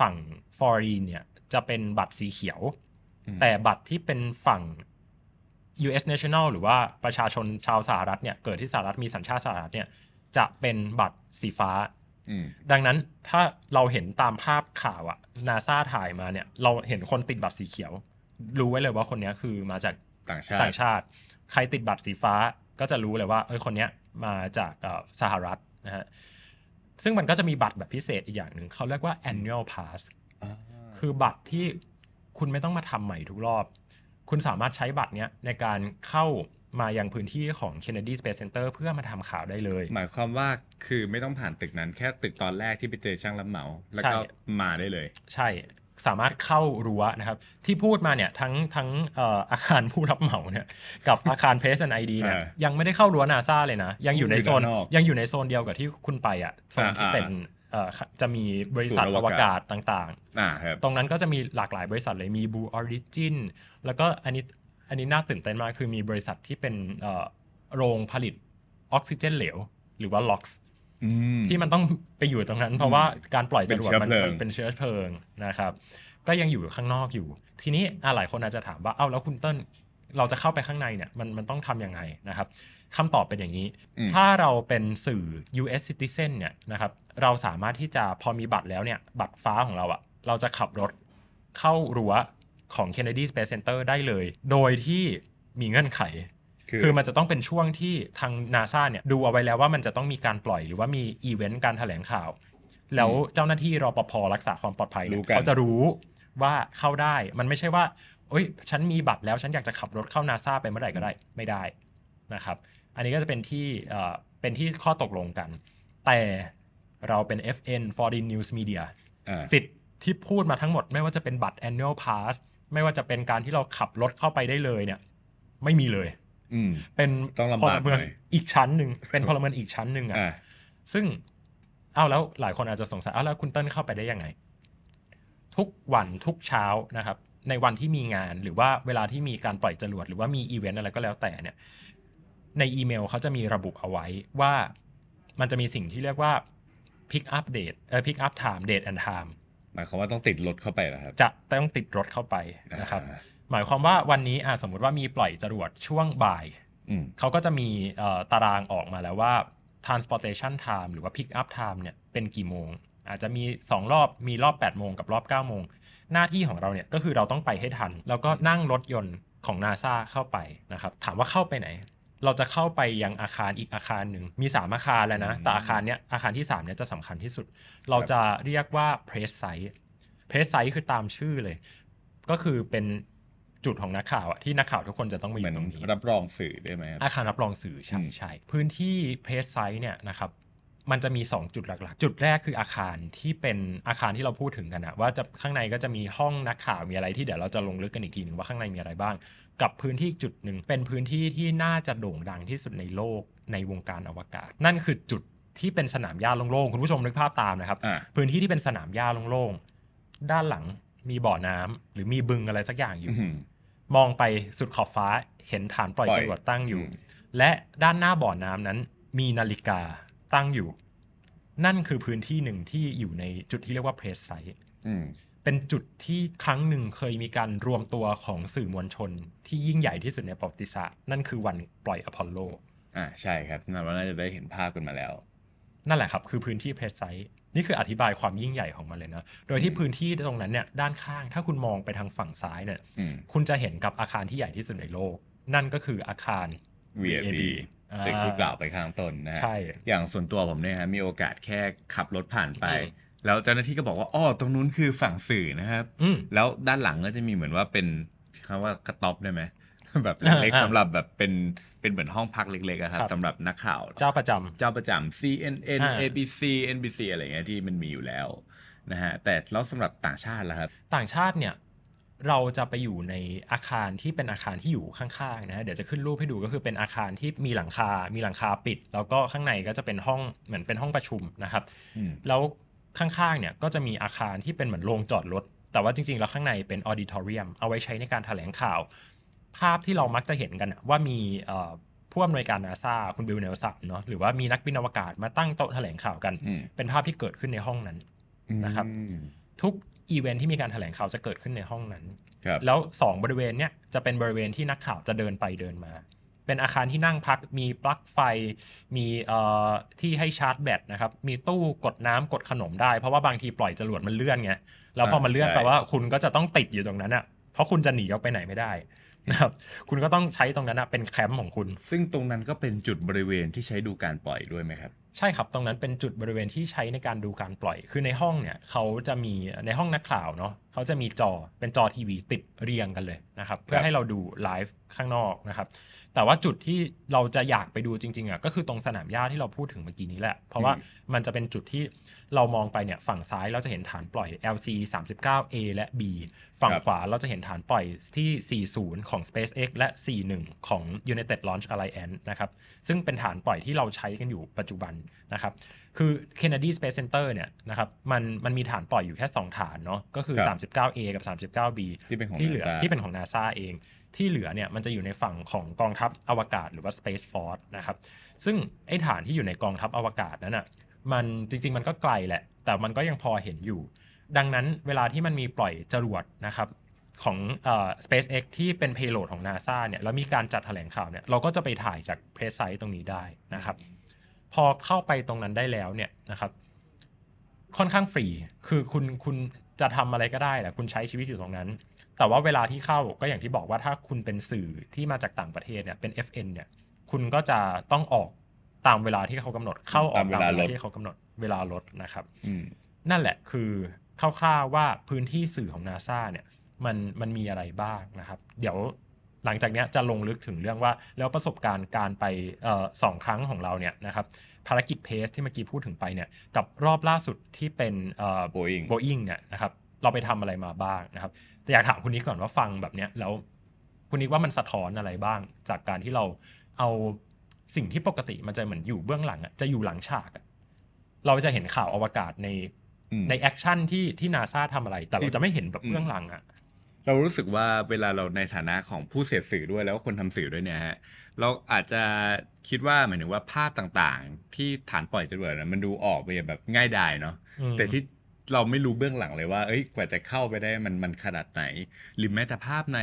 ฝั่ง Foreign เนี่ยจะเป็นบัตรสีเขียว แต่บัตรที่เป็นฝั่ง U.S. National หรือว่าประชาชนชาวสหรัฐเนี่ยเกิดที่สหรัฐมีสัญชาติสหรัฐเนี่ยจะเป็นบัตรสีฟ้า ดังนั้นถ้าเราเห็นตามภาพข่าวอะนาซาถ่ายมาเนี่ย เราเห็นคนติดบัตรสีเขียวรู้ไว้เลยว่าคนนี้คือมาจากต่างชาติต่างชาติ ใครติดบัตรสีฟ้าก็จะรู้เลยว่า เอ้ยคนนี้มาจากสหรัฐนะฮะซึ่งมันก็จะมีบัตรแบบพิเศษอีกอย่างหนึ่งเขาเรียกว่า annual pass คือบัตรที่คุณไม่ต้องมาทำใหม่ทุกรอบ คุณสามารถใช้บัตรเนี้ย ในการเข้ามายังพื้นที่ของ Kennedy Space Center เพื่อมาทำข่าวได้เลย หมายความว่าคือไม่ต้องผ่านตึกนั้นแค่ตึกตอนแรกที่ไปเจอช่างรับเหมา แล้วก็มาได้เลย ใช่สามารถเข้ารั้วนะครับ ที่พูดมาเนี่ย ทั้งทั้งอาคารผู้รับเหมาเนี่ย กับอาคารเพสแนไอดีเนี่ย ยังไม่ได้เข้ารั้วนาซาเลยนะยังอยู่ในโซนยังอยู่ในโซนเดียวกับที่คุณไปอ่ะโซนที่เป็นจะมีบริษัทอวกาศต่างๆ ตรงนั้นก็จะมีหลากหลายบริษัทเลยมีบูออริจินแล้วก็อันนี้อันนี้น่าตื่นเต้นมาก คือมีบริษัทที่เป็นโรงผลิตออกซิเจน เหลวหรือว่าล็อกสที่มันต้องไปอยู่ตรงนั้น เพราะว่าการปล่อยจรวดมันเป็นเชื้อเพลิงนะครับ ก็ยังอยู่ข้างนอกอยู่ ทีนี้หลายคนอาจจะถามว่าเอ้าแล้วคุณเติ้น เราจะเข้าไปข้างในเนี่ยมันมันต้องทำยังไงนะครับคำตอบเป็นอย่างนี้ ถ้าเราเป็นสื่อ U.S. citizen เนี่ยนะครับ เราสามารถที่จะพอมีบัตรแล้วเนี่ย บัตรฟ้าของเราอะเราจะขับรถเข้ารั้วของ Kennedy Space Center ได้เลย โดยที่มีเงื่อนไขคือมันจะต้องเป็นช่วงที่ทางนาซาเนี่ยดูเอาไว้แล้วว่ามันจะต้องมีการปล่อยหรือว่ามีอีเวนต์การแถลงข่าว แล้วเจ้าหน้าที่รอปภรักษาความปลอดภัยเนี่ยเขาจะรู้ว่าเข้าได้ มันไม่ใช่ว่าเอ้ย ฉันมีบัตรแล้วฉันอยากจะขับรถเข้านาซาไปเมื่อไหร่ก็ได้ ไม่ได้นะครับ อันนี้ก็จะเป็นที่เป็นที่ข้อตกลงกัน แต่เราเป็น FN Foreign News Media สิทธิ์ที่พูดมาทั้งหมดไม่ว่าจะเป็นบัตร Annual Pass ไม่ว่าจะเป็นการที่เราขับรถเข้าไปได้เลยเนี่ย ไม่มีเลยเป็นพลเมืองอีกชั้นหนึ่งเป็นพลเมืองอีกชั้นหนึ่งอ่ะซึ่งเอาแล้วหลายคนอาจจะสงสัยเอาแล้วคุณเติ้ลเข้าไปได้ยังไง ทุกวันทุกเช้านะครับ ในวันที่มีงานหรือว่าเวลาที่มีการปล่อยจรวดหรือว่ามีอีเวนต์อะไรก็แล้วแต่เนี่ย ในอีเมลเขาจะมีระบุเอาไว้ว่า มันจะมีสิ่งที่เรียกว่า pick up date เอ่อ pick up time date and time หมายความว่าต้องติดรถเข้าไปนะครับจะต้องติดรถเข้าไปนะครับหมายความว่าวันนี้สมมุติว่ามีปล่อยจรวดช่วงบ่ายเขาก็จะมีตารางออกมาแล้วว่า transportation time หรือว่า pick up time เนี่ยเป็นกี่โมง อาจจะมี 2 รอบมีรอบ 8 โมงกับรอบ9โมง หน้าที่ของเราเนี่ยก็คือเราต้องไปให้ทัน แล้วก็นั่งรถยนต์ของนาซาเข้าไปนะครับ ถามว่าเข้าไปไหน เราจะเข้าไปยังอาคารอีกอาคารหนึ่งมี 3 อาคารแล้วนะแต่อาคารเนี้ยอาคารที่3เนี้ยจะสำคัญที่สุด เราจะเรียกว่า press site press site คือตามชื่อเลย ก็คือเป็นจุดของนักข่าวอะที่นักข่าวทุกคนจะต้องมาอยู่ตรงนี้รับรองสื่อได้ไหมอาคารรับรองสื่อใช่ใช่พื้นที่เพสไซต์เนี่ยนะครับ มันจะมี2จุดหลักๆ จุดแรกคืออาคารที่เป็นอาคารที่เราพูดถึงกันนะว่าจะข้างในก็จะมีห้องนักข่าวมีอะไรที่เดี๋ยวเราจะลงลึกกันอีกทีหนึ่งว่าข้างในมีอะไรบ้าง กับพื้นที่จุดหนึ่งเป็นพื้นที่ที่น่าจะโด่งดังที่สุดในโลกในวงการอวกาศ นั่นคือจุดที่เป็นสนามหญ้าโล่งๆคุณผู้ชมนึกภาพตามนะครับ พื้นที่ที่เป็นสนามหญ้าโล่งๆด้านหลังมีบ่อน้ำหรือมีบึงอะไรสักอย่างอยู่มองไปสุดขอบฟ้าเห็นฐานปล่อยจรวดตั้งอยู่ และด้านหน้าบ่อน้ำนั้นมีนาฬิกาตั้งอยู่ นั่นคือพื้นที่หนึ่งที่อยู่ในจุดที่เรียกว่าเพรสไซต์เป็นจุดที่ครั้งหนึ่งเคยมีการรวมตัวของสื่อมวลชน ที่ยิ่งใหญ่ที่สุดในประวัติศาสตร์นั่นคือวันปล่อยอพอลโล อ่า ใช่ครับน่าจะได้เห็นภาพกันมาแล้ว นั่นแหละครับ คือพื้นที่เพรสไซต์นี่คืออธิบายความยิ่งใหญ่ของมันเลยนะ โดยที่พื้นที่ตรงนั้นเนี่ยด้านข้างถ้าคุณมองไปทางฝั่งซ้ายเนี่ยคุณจะเห็นกับอาคารที่ใหญ่ที่สุดในโลก นั่นก็คืออาคาร VAB ตึกที่กล่าวไปข้างต้นนะฮะอย่างส่วนตัวผมเนี่ยฮะมีโอกาสแค่ขับรถผ่านไป แล้วเจ้าหน้าที่ก็บอกว่าอ๋อตรงนู้นคือฝั่งสื่อนะครับแล้วด้านหลังก็จะมีเหมือนว่าเป็นคำว่ากระต๊อบได้ไหมแบบเล็กสำหรับแบบเป็นเป็นเหมือนห้องพักเล็กๆครับสำหรับนักข่าว เจ้าประจำเจ้าประจำ CNN ABC NBC อะไรเงี้ยที่มันมีอยู่แล้วนะฮะแต่แล้วสำหรับต่างชาติล่ะครับต่างชาติเนี่ยเราจะไปอยู่ในอาคารที่เป็นอาคารที่อยู่ข้างๆนะฮะเดี๋ยวจะขึ้นรูปให้ดูก็คือเป็นอาคารที่มีหลังคา มีหลังคาปิด แล้วก็ข้างในก็จะเป็นห้องเหมือนเป็นห้องประชุมนะครับแล้วข้างๆเนี่ยก็จะมีอาคารที่เป็นเหมือนโรงจอดรถแต่ว่าจริงๆแล้วข้างในเป็นออดิทอเรียมเอาไว้ใช้ในการแถลงข่าวภาพที่เรามักจะเห็นกันว่ามีผู้อำนวยการนาซาคุณบิลเนลสันเนาะหรือว่ามีนักบินอวกาศมาตั้งโต๊ะแถลงข่าวกัน เป็นภาพที่เกิดขึ้นในห้องนั้น นะครับ ทุกอีเวนท์ที่มีการแถลงข่าวจะเกิดขึ้นในห้องนั้น แล้วสองบริเวณเนี้ยจะเป็นบริเวณที่นักข่าวจะเดินไปเดินมา เป็นอาคารที่นั่งพัก มีปลั๊กไฟ มีที่ให้ชาร์จแบตนะครับมีตู้กดน้ำกดขนมได้เพราะว่าบางทีปล่อยจรวดมันเลื่อนไงแล้วพอมันเลื่อนแปลว่าคุณก็จะต้องติดอยู่ตรงนั้นอ่ะเพราะคุณจะหนีออกไปไหนไม่ได้นะครับ คุณก็ต้องใช้ตรงนั้นเป็นแคมป์ของคุณ ซึ่งตรงนั้นก็เป็นจุดบริเวณที่ใช้ดูการปล่อยด้วยไหมครับ ใช่ครับ ตรงนั้นเป็นจุดบริเวณที่ใช้ในการดูการปล่อย คือในห้องเนี่ยเขาจะมี ในห้องนักข่าวเนาะเขาจะมีจอ เป็นจอทีวีติดเรียงกันเลยนะครับ เพื่อให้เราดูไลฟ์ข้างนอกนะครับแต่ว่าจุดที่เราจะอยากไปดูจริงๆอ่ะก็คือตรงสนามหญ้าที่เราพูดถึงเมื่อกี้นี้แหละ เพราะว่ามันจะเป็นจุดที่เรามองไปเนี่ยฝั่งซ้ายเราจะเห็นฐานปล่อย LC 39 A และ B ฝั่งขวาเราจะเห็นฐานปล่อยที่40ของ SpaceX และ41ของ United Launch Alliance นะครับซึ่งเป็นฐานปล่อยที่เราใช้กันอยู่ปัจจุบันนะครับคือ Kennedy Space Center เนี่ยนะครับมันมันมีฐานปล่อยอยู่แค่ 2 ฐานเนาะก็คือ 39A กับ 39B ที่เป็นของ NASA ที่เป็นของ NASA เองที่เหลือเนี่ยมันจะอยู่ในฝั่งของกองทัพอวกาศหรือว่า Space Force นะครับซึ่งไอ้ฐานที่อยู่ในกองทัพอวกาศนั้นอ่ะมันจริง ๆมันก็ไกลแหละ แต่มันก็ยังพอเห็นอยู่ ดังนั้นเวลาที่มันมีปล่อยจรวดนะครับของเอ่อ SpaceX ที่เป็น payload ของ NASA เนี่ยแล้วมีการจัดแถลงข่าวเนี่ยเราก็จะไปถ่ายจากเพรสไซต์ตรงนี้ได้นะครับพอเข้าไปตรงนั้นได้แล้วเนี่ยนะครับค่อนข้างฟรีคือคุณคุณจะทำอะไรก็ได้แหละคุณใช้ชีวิตอยู่ตรงนั้น แต่ว่าเวลาที่เข้าก็อย่างที่บอกว่าถ้าคุณเป็นสื่อที่มาจากต่างประเทศเนี่ยเป็น FN เนี่ยคุณก็จะต้องออกตามเวลาที่เขากำหนดเข้าออกตามเวลาที่เขากำหนดเวลารถนะครับนั่นแหละคือคร่าวๆว่าพื้นที่สื่อของนาซาเนี่ยมันมันมีอะไรบ้างนะครับเดี๋ยวหลังจากนี้จะลงลึกถึงเรื่องว่าแล้วประสบการณ์การไปสองครั้งของเราเนี่ยนะครับภารกิจเพสที่เมื่อกี้พูดถึงไปเนี่ยกับรอบล่าสุดที่เป็นโบอิงโบอิงเนี่ยนะครับ เราไปทำอะไรมาบ้างนะครับ แต่อยากถามคุณนิกก่อนว่าฟังแบบเนี้ยแล้วคุณนิกว่ามันสะท้อนอะไรบ้าง จากการที่เราเอาสิ่งที่ปกติ มันจะเหมือนอยู่เบื้องหลังอะจะอยู่หลังฉากเราจะเห็นข่าวอวกาศในในแอคชั่นที่ที่นาซาทำอะไรแต่เราจะไม่เห็นแบบเบื้องหลังอะเรารู้สึกว่าเวลาเราในฐานะของผู้เสพสื่อด้วยแล้วก็คนทำสื่อด้วยเนี่ยฮะเราอาจจะคิดว่าหมายถึงว่าภาพต่างๆ ที่ฐานปล่อยจรวดนะมันดูออกไปแบบง่ายดายเนาะแต่ที่เราไม่รู้เบื้องหลังเลยว่าเอ้ยกว่าจะเข้าไปได้มันมันขนาดไหน หรือแม้แต่ภาพใน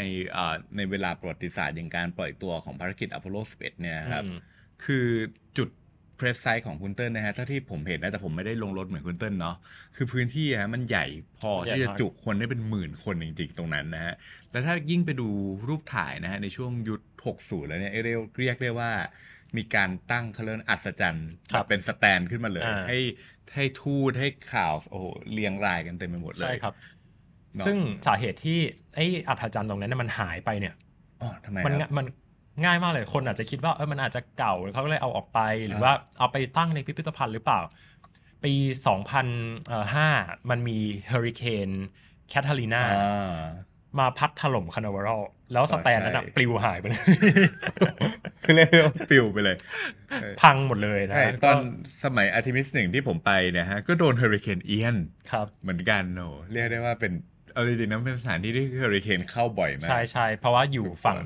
ในเวลาประวัติศาสตร์อย่างการปล่อยตัวของภารกิจอพอลโล11เนี่ยครับ คือจุดเพรสไซส์ของคุณเติ้ลนะฮะถ้าที่ผมเห็นนะแต่ผมไม่ได้ลงรถเหมือนคุณเติ้ลเนาะคือพื้นที่ฮะมันใหญ่พอที่จะจุคนได้เป็นหมื่นคนจริงๆ ตรงนั้นนะฮะแล้วถ้ายิ่งไปดูรูปถ่ายนะฮะในช่วงยุค60แล้วเนี่ยเรียกเรียกได้ว่า มีการตั้งเคลื่อนอัศจรรย์เป็นสแตนขึ้นมาเลย ให้ให้ทูตให้ข่าวโอ้โหเรียงรายกันเต็มไปหมดเลยใช่ครับ ซึ่งสาเหตุที่ ไอ้ อัศจรรย์ตรงนั้นมันหายไปเนี่ยออ๋ทมันมันง่ายมากเลยคนอาจจะคิดว่าเออมันอาจจะเก่าเขาก็เลยเอาออกไปหรือว่าเอาไปตั้งในพิพิธภัณฑ์หรือเปล่า ปี 2005 มันมีเฮอริเคนแคทเธอรีนามาพัดถล่มคานาวารอลแล้วสแตนนั้นปลิวหายไปเลยเรียกว่าปลิวไปเลย พังหมดเลยนะตอนสมัยอาร์ติมิสหนึ่งที่ผมไปเนี่ยฮะก็โดนเฮอริเคนเอียนครับเหมือนกันโนเรียกได้ว่าเป็นเอาจริงๆนะเป็นสถานที่ที่เฮอริเคนเข้าบ่อยมากใช่ใช่เพราะว่าอยู่ฝั่ง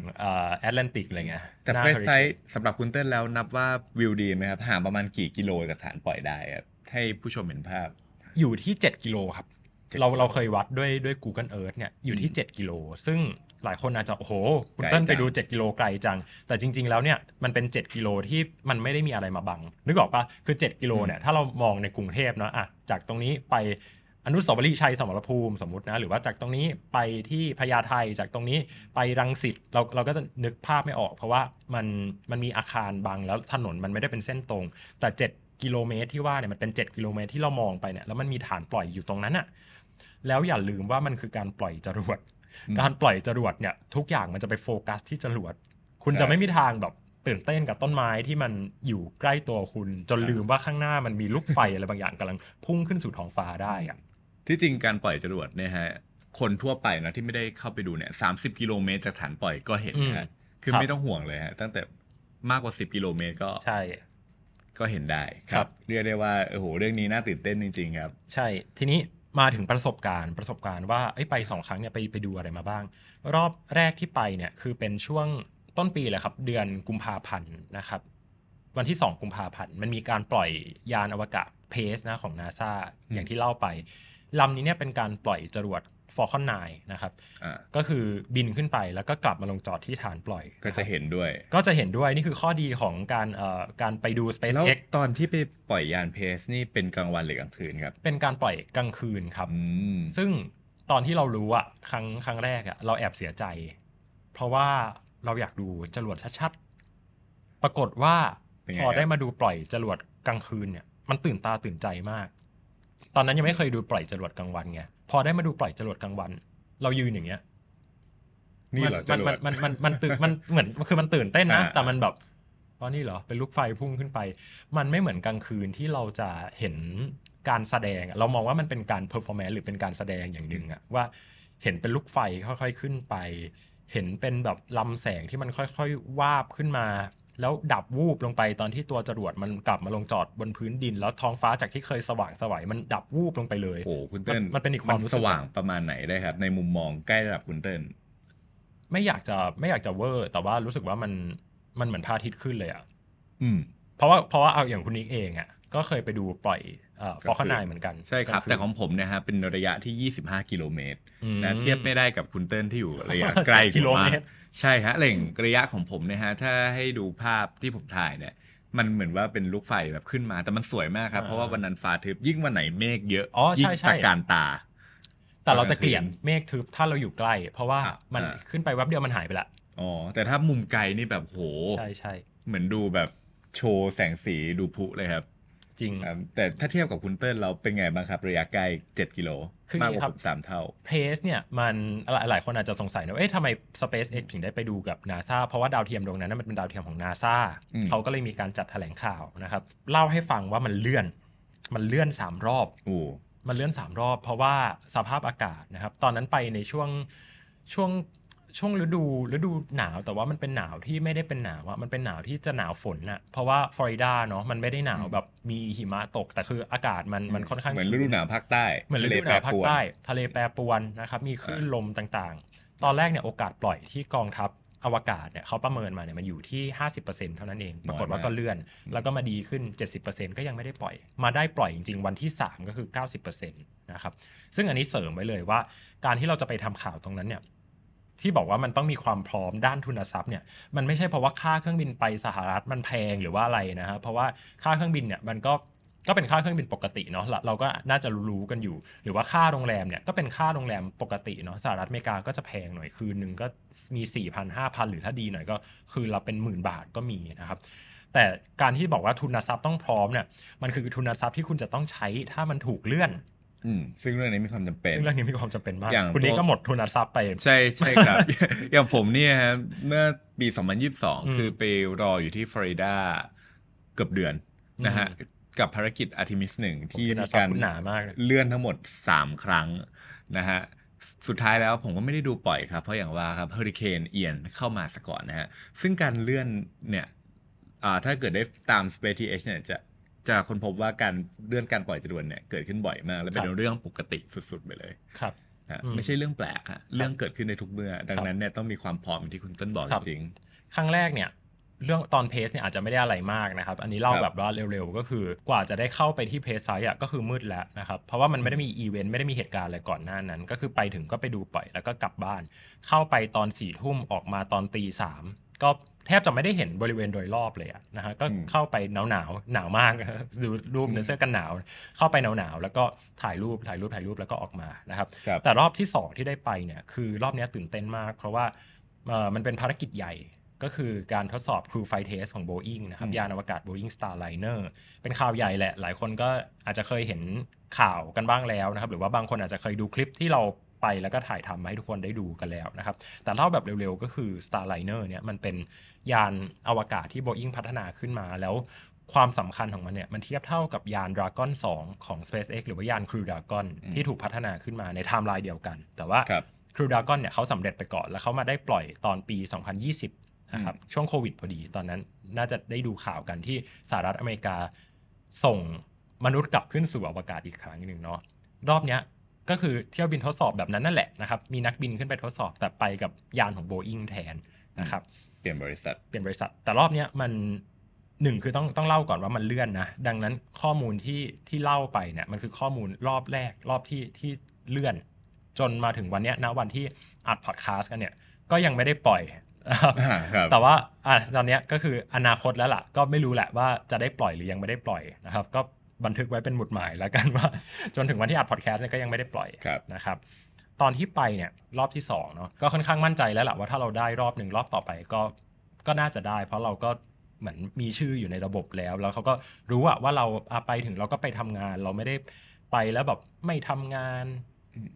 แอตแลนติกอะไรเงี้ย แต่เฟสไซส์สำหรับคุณเติ้ลแล้วนับว่าวิวดีไหมครับ ห่างประมาณกี่กิโลจากฐานปล่อยได้ครับ ให้ผู้ชมเห็นภาพ อยู่ที่ 7 กิโลครับ เราเราเคยวัดด้วยด้วย Google Earth เนี่ยอยู่ที่ 7 กิโล ซึ่งหลายคนอาจจะ โอ้โห คุณเติ้ลไปดู 7 กิโลไกลจัง แต่จริง ๆ แล้วเนี่ยมันเป็น7กิโลที่มันไม่ได้มีอะไรมาบังนึกออกปะคือ7กิโลเนี่ยถ้าเรามองในกรุงเทพเนาะอ่ะจากตรงนี้ไปอนุสาวรีย์ชัยสมรภูมิสมมตินะหรือว่าจากตรงนี้ไปที่พญาไทจากตรงนี้ไปรังสิตเราเราก็จะนึกภาพไม่ออก เพราะว่ามันมันมีอาคารบางแล้วถนนมันไม่ได้เป็นเส้นตรง แต่ 7 กิโลเมตรที่ว่าเนี่ยมันเป็น7กิโลเมตรที่เรามองไปเนี่ยแล้วมันมีฐานปล่อยอยู่ตรงนั้นอะแล้วอย่าลืมว่ามันคือการปล่อยจรวด การปล่อยจรวดเนี่ยทุกอย่างมันจะไปโฟกัสที่จรวดคุณจะไม่มีทางแบบตื่นเต้นกับต้นไม้ที่มันอยู่ใกล้ตัวคุณจนลืมว่าข้างหน้ามันมีลูกไฟอะไรบางอย่างกำลังพุ่งขึ้นสู่ท้องฟ้าได้อะที่จริงการปล่อยจรวดเนี่ยฮะ คนทั่วไปนะ ที่ไม่ได้เข้าไปดูเนี่ยสามสิบกิโลเมตรจากฐานปล่อยก็เห็นนะฮะคือคไม่ต้องห่วงเลยฮะ ตั้งแต่มากกว่าสิบกิโลเมตรก็ใช่ ก็เห็นได้ครับ เรียกได้ว่าโอ้โหเรื่องนี้น่าตื่นเต้นจริง ๆ ครับ ใช่ ทีนี้มาถึงประสบการณ์ประสบการณ์ว่าไปสองครั้งเนี่ยไปไปดูอะไรมาบ้าง รอบแรกที่ไปเนี่ย คือเป็นช่วงต้นปีแหละครับ เดือนกุมภาพันธ์นะครับ วันที่2กุมภาพันธ์มันมีการปล่อยยานอวกาศเพสนะของนาซาอย่างที่เล่าไปลำนี้เนี่ยเป็นการปล่อยจรวด Falcon 9นะครับก็คือบินขึ้นไปแล้วก็กลับมาลงจอดที่ฐานปล่อย ก็จะเห็นด้วย ก็จะเห็นด้วยนี่คือข้อดีของการเอ่อการไปดู SpaceX ตอนที่ไปปล่อยยานเพสนี่เป็นกลางวันหรือกลางคืนครับ เป็นการปล่อยกลางคืนครับ ซึ่งตอนที่เรารู้อะครั้งครั้งแรกอะเราแอบเสียใจ เพราะว่าเราอยากดูจรวดชัดๆ ปรากฏว่าพอได้มาดูปล่อยจรวดกลางคืนเนี่ย มันตื่นตาตื่นใจมากตอนนั้นยังไม่เคยดูปล่อยจรวดกลางวันไงพอได้มาดูปล่อยจรวดกลางวัน เรายืนอย่างเงี้ยนี่เหรอจรวดมันมันมันมันตื่นมันเหมือนคือมันตื่นเต้นนะแต่มันแบบตอนี่เหรอเป็นลูกไฟพุ่งขึ้นไป มันไม่เหมือนกลางคืนที่เราจะเห็นการแสดงเรามองว่ามันเป็นการเพอร์ฟอร์แมนซ์หรือเป็นการแสดงอย่างหนึ่งอะว่าเห็นเป็นลูกไฟค่อย ๆขึ้นไป เห็นเป็นแบบลำแสงที่มันค่อยๆวาบขึ้นมาแล้วดับวูบลงไปตอนที่ตัวจรวดมันกลับมาลงจอดบนพื้นดินแล้วท้องฟ้าจากที่เคยสว่างสวัยมันดับวูบลงไปเลยโอ้คุณเติ้ลมันเป็นอีกความรู้สึกสว่างประมาณไหนได้ครับ ในมุมมองใกล้ระดับคุณเติ้ลไม่อยากจะไม่อยากจะเวอร์ แต่ว่ารู้สึกว่ามันมันเหมือนพระอาทิตย์ขึ้นเลยอ่ะอืม เพราะว่าเพราะว่าเอาอย่างคุณนิกเองอ่ะ ก็เคยไปดูปล่อยฟอคนายเหมือนกันใช่ครับ แต่ของผมนะฮะเป็นระยะที่25กิโลเมตรนะเทียบไม่ได้กับคุณเติ้ลที่อยู่ระยะไกลกิโลเมตรใช่ฮะเร่งระยะของผมนะฮะ ถ้าให้ดูภาพที่ผมถ่ายเนี่ย มันเหมือนว่าเป็นลูกไฟแบบขึ้นมาแต่มันสวยมากครับเพราะว่าวันนั้นฟ้าทึบยิ่งวันไหนเมฆเยอะออ๋ยิ่งต่การตา แต่เราจะเกลี่ยนเมฆทึบถ้าเราอยู่ใกล้เพราะว่ามันขึ้นไปแวบเดียวมันหายไปละอ๋อแต่ถ้ามุมไกลนี่แบบโหใช่ใช่เหมือนดูแบบโชว์แสงสีดูพุเลยครับจริง แต่ถ้าเทียบกับคุณเติ้ลเราเป็นไงบ้างครับ ระยะใกล้7กิโล มากกว่าสามเท่าเพสเนี่ยมันหลายหลายคนอาจจะสงสัยนะเอ๊ะทำไม SpaceX ถึงได้ไปดูกับ NASA เพราะว่าดาวเทียมดวงนั้นมันเป็นดาวเทียมของ NASA เขาก็เลยมีการจัดแถลงข่าวนะครับ เล่าให้ฟังว่ามันเลื่อนมันเลื่อน 3 รอบโอ้มันเลื่อน 3 รอบ เพราะว่าสภาพอากาศนะครับตอนนั้นไปในช่วงช่วงช่วงฤดูฤดูหนาวแต่ว่ามันเป็นหนาวที่ไม่ได้เป็นหนาวอะมันเป็นหนาวที่จะหนาวฝนอะเพราะว่าฟลอริดาเนาะมันไม่ได้หนาวแบบมีหิมะตกแต่คืออากาศมันมันค่อนข้าง เหมือนฤดูหนาวภาคใต้เหมือนฤดูหนาวภาคใต้ทะเลแปรปวนนะครับมีคลื่นลมต่างๆ ตอนแรกเนี่ยโอกาสปล่อยที่กองทัพอวกาศเนี่ยเขาประเมินมาเนี่ยมันอยู่ที่ 50%เท่านั้นเองปรากฏว่าก็เลื่อนแล้วก็มาดีขึ้น 70%ก็ยังไม่ได้ปล่อย มาได้ปล่อยจริง ๆวันที่ 3 ก็คือ 90%นะครับซึ่งอันนี้เสริมไว้เลยว่าการที่เราจะไปทำข่าวตรงนั้นเนี่ยที่บอกว่ามันต้องมีความพร้อมด้านทุนทรัพย์เนี่ยมันไม่ใช่เพราะว่าค่าเครื่องบินไปสหรัฐมันแพงหรือว่าอะไรนะฮะเพราะว่าค่าเครื่องบินเนี่ยมันก็ก็เป็นค่าเครื่องบินปกติเนาะเราก็น่าจะรู้กันอยู่ หรือว่าค่าโรงแรมเนี่ยก็เป็นค่าโรงแรมปกติเนาะสหรัฐอเมริกาก็จะแพงหน่อยคืนหนึ่งก็มี4 0 0 0 5,000 หรือถ้าดีหน่อยก็คือเราเป็นหมื่นบาทก็มีนะครับแต่การที่บอกว่าทุนทรัพย์ต้องพร้อมเนี่ยมันคือทุนทรัพย์ที่คุณจะต้องใช้ถ้ามันถูกเลื่อนซึ่งเรื่องนี้มีความจำเป็นซึ่งเรื่องนี้มีความจำเป็นมากอย่างคุณนี้ก็หมดทุนทรัพย์ไป ใช่ใช่ครับอย่างผมเนี่ยครับเมื่อปีสองพันยิบสองคือไปรออยู่ที่ฟลอริดาเกือบเดือน นะฮะ กับภารกิจอาร์ติมิสหนึ่งที่มีการเลื่อนทั้งหมดสามครั้ง นะฮะ สุดท้ายแล้วผมก็ไม่ได้ดูปล่อยครับ เพราะอย่างว่าครับเฮอริเคนเอียนเข้ามาซะก่อนนะฮะ ซึ่งการเลื่อนเนี่ยถ้าเกิดได้ตาม Space TH เนี่ยจะจะค้นพบว่าการเลื่อนการปล่อยจรวดเนี่ยเกิดขึ้นบ่อยมากและเป็นเรื่องปกติสุด ๆไปเลยครับไม่ใช่เรื่องแปลกอะเรื่องเกิดขึ้นในทุกเมื่อดังนั้นเนี่ยต้องมีความพร้อมที่คุณต้นบอกจริงครั้งแรกเนี่ยเรื่องตอนเพสเนี่ยอาจจะไม่ได้อะไรมากนะครับ อันนี้เล่าแบบว่าเร็ว ๆ ก็คือ กว่าจะได้เข้าไปที่เพสไซต์อ่ะก็คือมืดแล้วนะครับเพราะว่ามันไม่ได้มีอีเวนต์ไม่ได้มีเหตุการณ์อะไรก่อนหน้านั้น ก็คือไปถึงก็ไปดูปล่อยแล้วก็กลับบ้าน เข้าไปตอนสี่ทุ่มออกมาตอนตีสามก็แทบจะไม่ได้เห็นบริเวณโดยรอบเลยนะฮะก็เข้าไปหนาวหนาวหนาวมากดูรูปในเสื้อกันหนาว เข้าไปหนาวหนาวแล้วก็ถ่ายรูปถ่ายรูปถ่ายรูปแล้วก็ออกมานะครับแต่รอบที่สองที่ได้ไปเนี่ยคือรอบนี้ตื่นเต้นมาก เพราะว่ามันเป็นภารกิจใหญ่ก็คือการทดสอบ Crew Flight Test ของ Boeing นะครับยานอวกาศ Boeing Starliner เป็นข่าวใหญ่แหละหลายคนก็อาจจะเคยเห็นข่าวกันบ้างแล้วนะครับหรือว่าบางคนอาจจะเคยดูคลิปที่เราไปแล้วก็ถ่ายทำมาให้ทุกคนได้ดูกันแล้วนะครับ แต่เล่าแบบเร็วๆ ก็คือ Starliner เนี่ยมันเป็นยานอวกาศที่ Boeing พัฒนาขึ้นมาแล้วความสำคัญของมันเนี่ย มันเทียบเท่ากับยาน Dragon 2 ของ SpaceX หรือว่ายาน Crew Dragon ที่ถูกพัฒนาขึ้นมาในไทม์ไลน์เดียวกัน แต่ว่า Crew Dragon เนี่ยเขาสำเร็จไปก่อน แล้วเขามาได้ปล่อยตอนปี 2020นะครับช่วงโควิดพอดีตอนนั้นน่าจะได้ดูข่าวกันที่สหรัฐอเมริกาส่งมนุษย์กลับขึ้นสู่อวกาศอีกครั้งหนึ่งเนาะรอบเนี้ยก็คือเที่ยวบินทดสอบแบบนั้นนั่นแหละนะครับมีนักบินขึ้นไปทดสอบแต่ไปกับยานของโบอิงแทนนะครับเปลี่ยนบริษัทเปลี่ยนบริษัทแต่รอบเนี้ยมันหนึ่งคือต้องต้องเล่าก่อนว่ามันเลื่อนนะดังนั้นข้อมูลที่ที่เล่าไปเนี่ยมันคือข้อมูลรอบแรก รอบที่ที่เลื่อน จนมาถึงวันเนี้ยนะวันที่อัดพอดแคสต์กันเนี่ยก็ยังไม่ได้ปล่อย แต่ว่าอ่ะตอนนี้ก็คืออนาคตแล้วล่ะ ก็ไม่รู้แหละว่าจะได้ปล่อยหรือยังไม่ได้ปล่อยนะครับก็บันทึกไว้เป็นหมุดหมายแล้วกันว่า จนถึงวันที่อัดพอดแคสต์เนี่ยก็ยังไม่ได้ปล่อยนะครับ ตอนที่ไปเนี่ยรอบที่2เนาะก็ค่อนข้างมั่นใจแล้วแหละว่าถ้าเราได้รอบหนึ่งรอบต่อไปก็ก็น่าจะได้ เพราะเราก็เหมือนมีชื่ออยู่ในระบบแล้ว แล้วเขาก็รู้อะว่าเราไปถึงเราก็ไปทำงาน เราไม่ได้ไปแล้วแบบไม่ทำงาน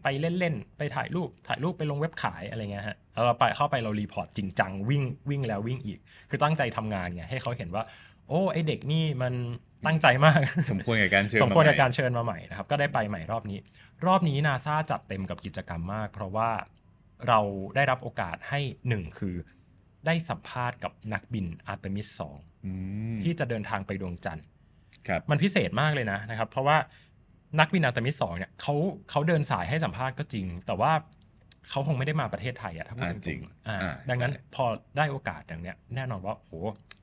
ไปเล่นๆไปถ่ายรูปถ่ายรูปไปลงเว็บขายอะไรเงี้ยฮะแล้วเราไปเข้าไปเรารีพอร์ตจริงจังวิ่งวิ่งแล้ววิ่งอีก คือตั้งใจทำงานไงให้เขาเห็นว่าโอ้ไอเด็กนี่มันตั้งใจมาก สมควรกับการเชิญสมควรกับการเชิญมาใหม่นะครับ ก็ได้ไปใหม่รอบนี้ รอบนี้นาซาจัดเต็มกับกิจกรรมมาก เพราะว่าเราได้รับโอกาสให้หนึ่งคือได้สัมภาษณ์กับนักบินอาร์เตมิสสองที่จะเดินทางไปดวงจันทร์มันพิเศษมากเลยนะนะครับ เพราะว่านักบินอาร์เตมิสสองเนี่ยเขาเขาเดินสายให้สัมภาษณ์ก็จริง แต่ว่าเขาคงไม่ได้มาประเทศไทยอะถ้าพูดจริงดังนั้น พอได้โอกาสอย่างเนี้ยแน่นอนว่าโห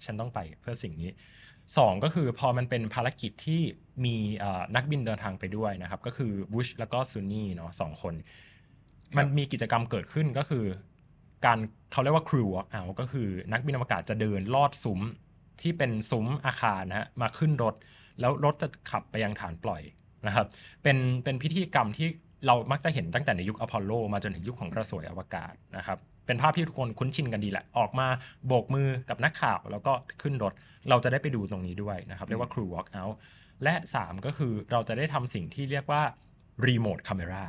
ฉันต้องไป เพื่อสิ่งนี้สองก็คือพอมันเป็นภารกิจที่มีนักบินเดินทางไปด้วยนะครับ ก็คือบุชแล้วก็ซูนี่เนาะสองคนมันมีกิจกรรมเกิดขึ้นก็คือ การเขาเรียกว่า crew walk out ก็คือนักบินอวกาศจะเดินลอดซุ้มที่เป็นซุ้มอาคารนะฮะมาขึ้นรถแล้วรถจะขับไปยังฐานปล่อยนะครับ เป็นเป็นพิธีกรรมที่เรามักจะเห็นตั้งแต่ในยุคอพอลโลมาจนถึงยุคของกระสวยอวกาศนะครับเป็นภาพที่ทุกคนคุ้นชินกันดีแหละ ออกมาโบกมือกับนักข่าวแล้วก็ขึ้นรถเราจะได้ไปดูตรงนี้ด้วยนะครับ เรียกว่า crew walk out และ 3 ก็คือเราจะได้ทำสิ่งที่เรียกว่า remote camera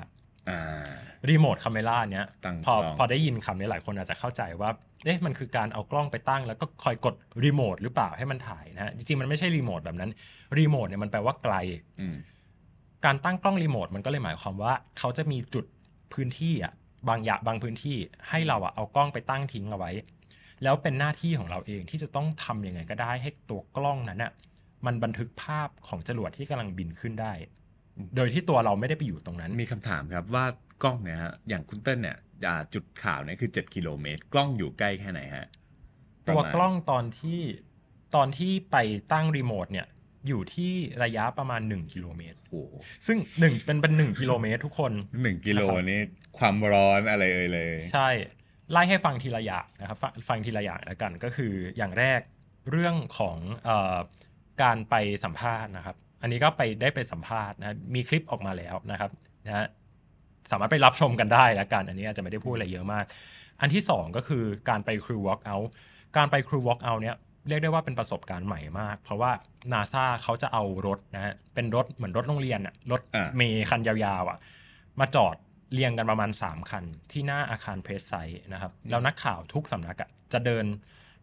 รีโมทคาเมล่าเนี้ยพอพอได้ยินคำนี้หลายคนอาจจะเข้าใจว่าเอ๊ะมันคือการเอากล้องไปตั้งแล้วก็คอยกดรีโมทหรือเปล่าให้มันถ่ายนะฮะจริง ๆ มันไม่ใช่รีโมทแบบนั้นรีโมทเนี่ยมันแปลว่าไกลการตั้งกล้องรีโมทมันก็เลยหมายความว่า เขาจะมีจุดพื้นที่อ่ะบางอย่างบางพื้นที่ให้เราอะเอากล้องไปตั้งทิ้งเอาไว้ แล้วเป็นหน้าที่ของเราเองที่จะต้องทำยังไงก็ได้ ให้ตัวกล้องนั้นอะมันบันทึกภาพของจรวดที่กำลังบินขึ้นได้ โดยที่ตัวเราไม่ได้ไปอยู่ตรงนั้น มีคำถามครับว่ากล้องเนี่ยฮะอย่างคุณเติ้ลเนี่ยจุดข่าวเนี่ยคือ7กิโลเมตรกล้องอยู่ใกล้แค่ไหนฮะตัวกล้องตอนที่ตอนที่ไปตั้งรีโมทเนี่ยอยู่ที่ระยะประมาณ1กิโลเมตร โอ้ซึ่งหนึ่งเป็นเป็นหนึ่งกิโลเมตร ทุกคนหนึ่งกิโลนี่ความร้อนอะไรเอ่ยเลย ใช่ ไล่ให้ฟังทีละอย่างนะครับ ฟังทีละอย่างแล้วกันก็คืออย่างแรกเรื่องของออการไปสัมภาษณ์นะครับ อันนี้ก็ไปได้ไปสัมภาษณ์นะ มีคลิปออกมาแล้วนะครับนะสามารถไปรับชมกันได้แล้วกัน อันนี้อาจจะไม่ได้พูดอะไรเยอะมาก อันที่ 2 ก็คือการไปครูวอล์กเอาการไปครูวอล์กเอาเนี่ยเรียกได้ว่าเป็นประสบการณ์ใหม่มาก เพราะว่านาซาเขาจะเอารถนะฮะเป็นรถเหมือนรถโรงเรียนอะรถเมย์คันยาวๆอะมาจอดเรียงกันประมาณ 3 คัน ที่หน้าอาคารเพรสไซต์นะครับ แล้วนักข่าวทุกสำนักอะจะเดิน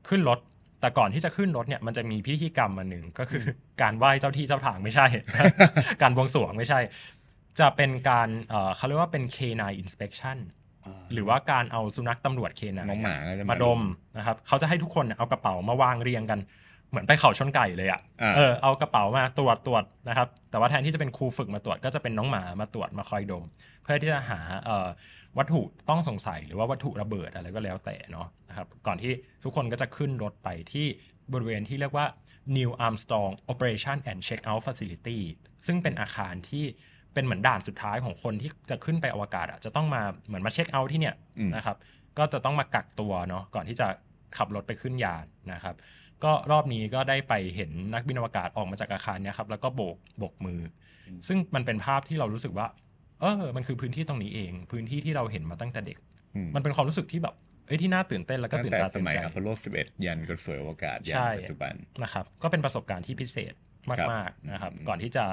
ขึ้นรถแต่ก่อนที่จะขึ้นรถเนี่ยมันจะมีพิธีกรรมมาหนึ่ง ก็คือการไหว้เจ้าที่เจ้าทางไม่ใช่การบวงสรวงไม่ใช่ จะเป็นการเขาเรียกว่าเป็น K9 inspection หรือว่าการเอาสุนัขตำรวจเคนน้องหมามาดมนะครับเขาจะให้ทุกคนเอากระเป๋ามาวางเรียงกัน เหมือนไปเข่าชนไก่เลยอ่ะ เออเอากระเป๋ามาตรวจตรวจนะครับ แต่ว่าแทนที่จะเป็นครูฝึกมาตรวจก็จะเป็นน้องหมามาตรวจมาคอยดม เพื่อที่จะหาวัตถุต้องสงสัยหรือว่าวัตถุระเบิดอะไรก็แล้วแต่เนาะนะครับ ก่อนที่ทุกคนก็จะขึ้นรถไปที่บริเวณที่เรียกว่า New Armstrong Operation and Checkout Facility ซึ่งเป็นอาคารที่เป็นเหมือนด่านสุดท้ายของคนที่จะขึ้นไปอวกาศอ่ะจะต้องมาเหมือนมาเช็คเอาท์ที่เนี่ยนะครับ ก็จะต้องมากักตัวเนาะก่อนที่จะขับรถไปขึ้นยานนะครับ ก็รอบนี้ก็ได้ไปเห็นนักบินอวกาศออกมาจากอาคารเนี่ยครับ แล้วก็โบกโบกมือ ซึ่งมันเป็นภาพที่เรารู้สึกว่า เออ มันคือพื้นที่ตรงนี้เองพื้นที่ที่เราเห็นมาตั้งแต่เด็ก มันเป็นความรู้สึกที่แบบ เอ้ยที่น่าตื่นเต้นแล้วก็ตื่นตาตื่นใจยอพอลโล11ยันก็สวยอวกาศยันปัจจุบันนะครับ ก็เป็นประสบการณ์ที่พิเศษมากๆนะครับ ก่อนที่จะ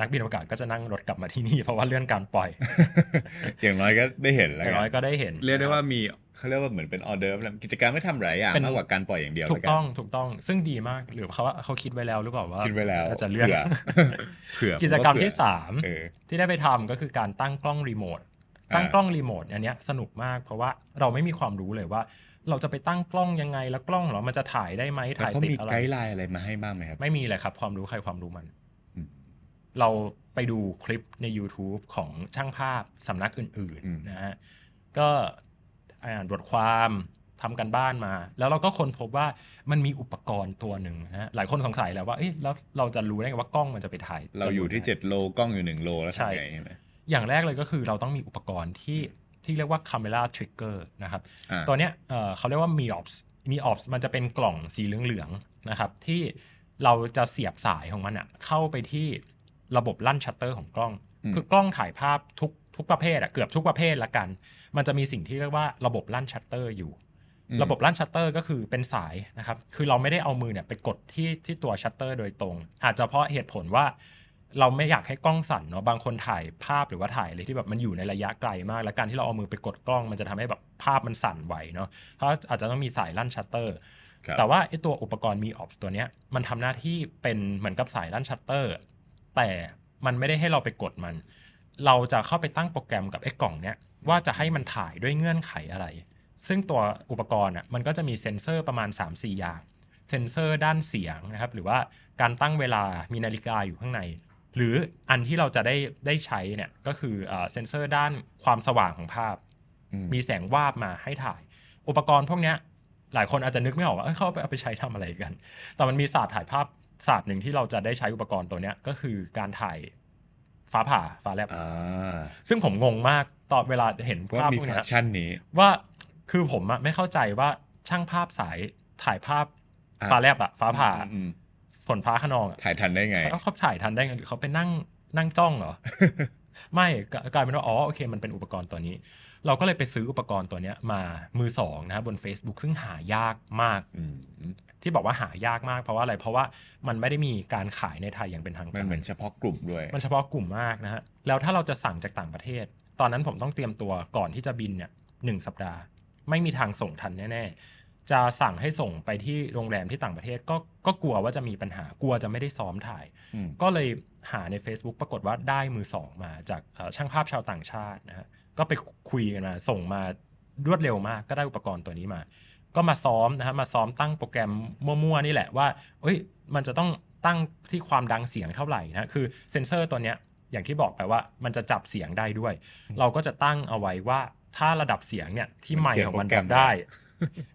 นักบินอวกาศก็จะนั่งรถกลับมาที่นี่เพราะว่าเลื่อนการปล่อย อย่างน้อยก็ได้เห็นแล้วอย่างน้อยก็ได้เห็น เรียกได้ว่ามีเขาเรียกว่าเหมือนเป็นออเดอร์กิจการไม่ทำหลายอย่างมากกว่าการปล่อยอย่างเดียวถูกต้องถูกต้องซึ่งดีมาก หรือเขาว่าเขาคิดไว้แล้วหรือเปล่าว่าคิดไว้แล้วจะเลื่อนเผื่อกิจกรรมที่สามที่ได้ไปทำก็คือการตั้งกล้องรีโมทตั้งกล้องรีโมทอันนี้สนุกมาก เพราะว่าเราไม่มีความรู้เลยว่า เราจะไปตั้งกล้องยังไงแล้วกล้องเรอมันจะถ่ายได้ไหมถ่ายติดอะไรเขามีไกด์ไลน์อะไรมาให้บ้างไหมครับไม่มีเลยครับความรู้ใครความรู้มันเราไปดูคลิปใน YouTube ของช่างภาพสำนักอื่นๆนะฮะ ก็อ่านบทความทำกันบ้านมา แล้วเราก็ค้นพบว่ามันมีอุปกรณ์ตัวหนึ่งนะหลายคนสงสัยแล้วว่า เอ๊ะแล้วเราจะรู้ได้ไงว่ากล้องมันจะไปถ่าย เราอยู่ที่ 7 โลกล้องอยู่ 1 โลแล้วใช่ไหมอย่างแรกเลยก็คือเราต้องมีอุปกรณ์ที่ที่เรียกว่า camera trigger นะครับตัวเนี้ยเขาเรียกว่า miops m อ o ส์มันจะเป็นกล่องสีเหลืองๆนะครับ ที่เราจะเสียบสายของมันอะเข้าไปที่ระบบลั่นชัตเตอร์ของกล้อง คือกล้องถ่ายภาพทุก ทุกประเภทอะเกือบทุกประเภทละกัน มันจะมีสิ่งที่เรียกว่าระบบลั่นชัตเตอร์ อยู่ ระบบลั่นชัตเตอร์ก็คือเป็นสายนะครับ คือเราไม่ได้เอามือเนี่ยไปกดที่ที่ตัวชัตเตอร์โดยตรง อาจจะเพราะเหตุผลว่าเราไม่อยากให้กล้องสั่นเนาะ บางคนถ่ายภาพหรือว่าถ่ายอะไรที่แบบมันอยู่ในระยะไกลมาก แล้วการที่เราเอามือไปกดกล้อง มันจะทำให้แบบภาพมันสั่นไหวเนาะ เขาอาจจะต้องมีสายลั่นชัตเตอร์ แต่ว่าไอตัวอุปกรณ์มีออฟตัวเนี้ย มันทำหน้าที่เป็นเหมือนกับสายลั่นชัตเตอร์แต่มันไม่ได้ให้เราไปกดมัน เราจะเข้าไปตั้งโปรแกรมกับไอ้กล่องเนี้ยว่าจะให้มันถ่ายด้วยเงื่อนไขอะไร ซึ่งตัวอุปกรณ์อ่ะมันก็จะมีเซ็นเซอร์ประมาณ 3-4 อย่าง เซ็นเซอร์ด้านเสียงนะครับ หรือว่าการตั้งเวลา มีนาฬิกาอยู่ข้างใน หรืออันที่เราจะได้ได้ใช้เนี่ยก็คือเซ็นเซอร์ด้านความสว่างของภาพ มีแสงวาบมาให้ถ่าย อุปกรณ์พวกเนี้ยหลายคนอาจจะนึกไม่ออกว่าเขาเอาไปใช้ทำอะไรกัน แต่มันมีศาสตร์ถ่ายภาพศาสตร์หนึ่งที่เราจะได้ใช้อุปกรณ์ตัวเนี้ย ก็คือการถ่ายฟ้าผ่าฟ้าแลบซึ่งผมงงมากตอนเวลาเห็นภาพพวกนี้ ว่าคือผมอะไม่เข้าใจว่าช่างภาพสายถ่ายภาพฟ้าแลบอะฟ้าผ่าฝนฟ้าขนอง ถ่ายทันได้ไงเขาถ่ายทันได้ไงหรือเขาไปนั่งนั่งจ้องเหรอ ไม่กลายเป็นว่าอ๋อโอเคมันเป็นอุปกรณ์ตัวนี้เราก็เลยไปซื้ออุปกรณ์ตัวเนี้ยมามือสองนะครับบน Facebook ซึ่งหายากมาก ที่บอกว่าหายากมากเพราะว่าอะไร เพราะว่ามันไม่ได้มีการขายในไทยอย่างเป็นทางการ มันเหมือนเฉพาะกลุ่มด้วย มันเฉพาะกลุ่มมากนะฮะ แล้วถ้าเราจะสั่งจากต่างประเทศ ตอนนั้นผมต้องเตรียมตัวก่อนที่จะบินเนี่ยหนึ่งสัปดาห์ ไม่มีทางส่งทันแน่ ๆ จะสั่งให้ส่งไปที่โรงแรมที่ต่างประเทศก็ก็กลัวว่าจะมีปัญหากลัวจะไม่ได้ซ้อมถ่าย ก็เลยหาใน Facebook ปรากฏว่าได้มือสองมาจากช่างภาพชาวต่างชาตินะฮะก็ไปคุยกันมาส่งมารวดเร็วมาก ก็ได้อุปกรณ์ตัวนี้มา ก็มาซ้อมนะฮะมาซ้อมตั้งโปรแกรมมั่วๆนี่แหละว่าเอ้ย มันจะต้องตั้งที่ความดังเสียงเท่าไหร่นะ คือ เซนเซอร์ตัวเนี้ย อย่างที่บอกไปว่า มันจะจับเสียงได้ด้วย เราก็จะตั้งเอาไว้ว่าถ้าระดับเสียงเนี่ยที่ไม่ของมันับได้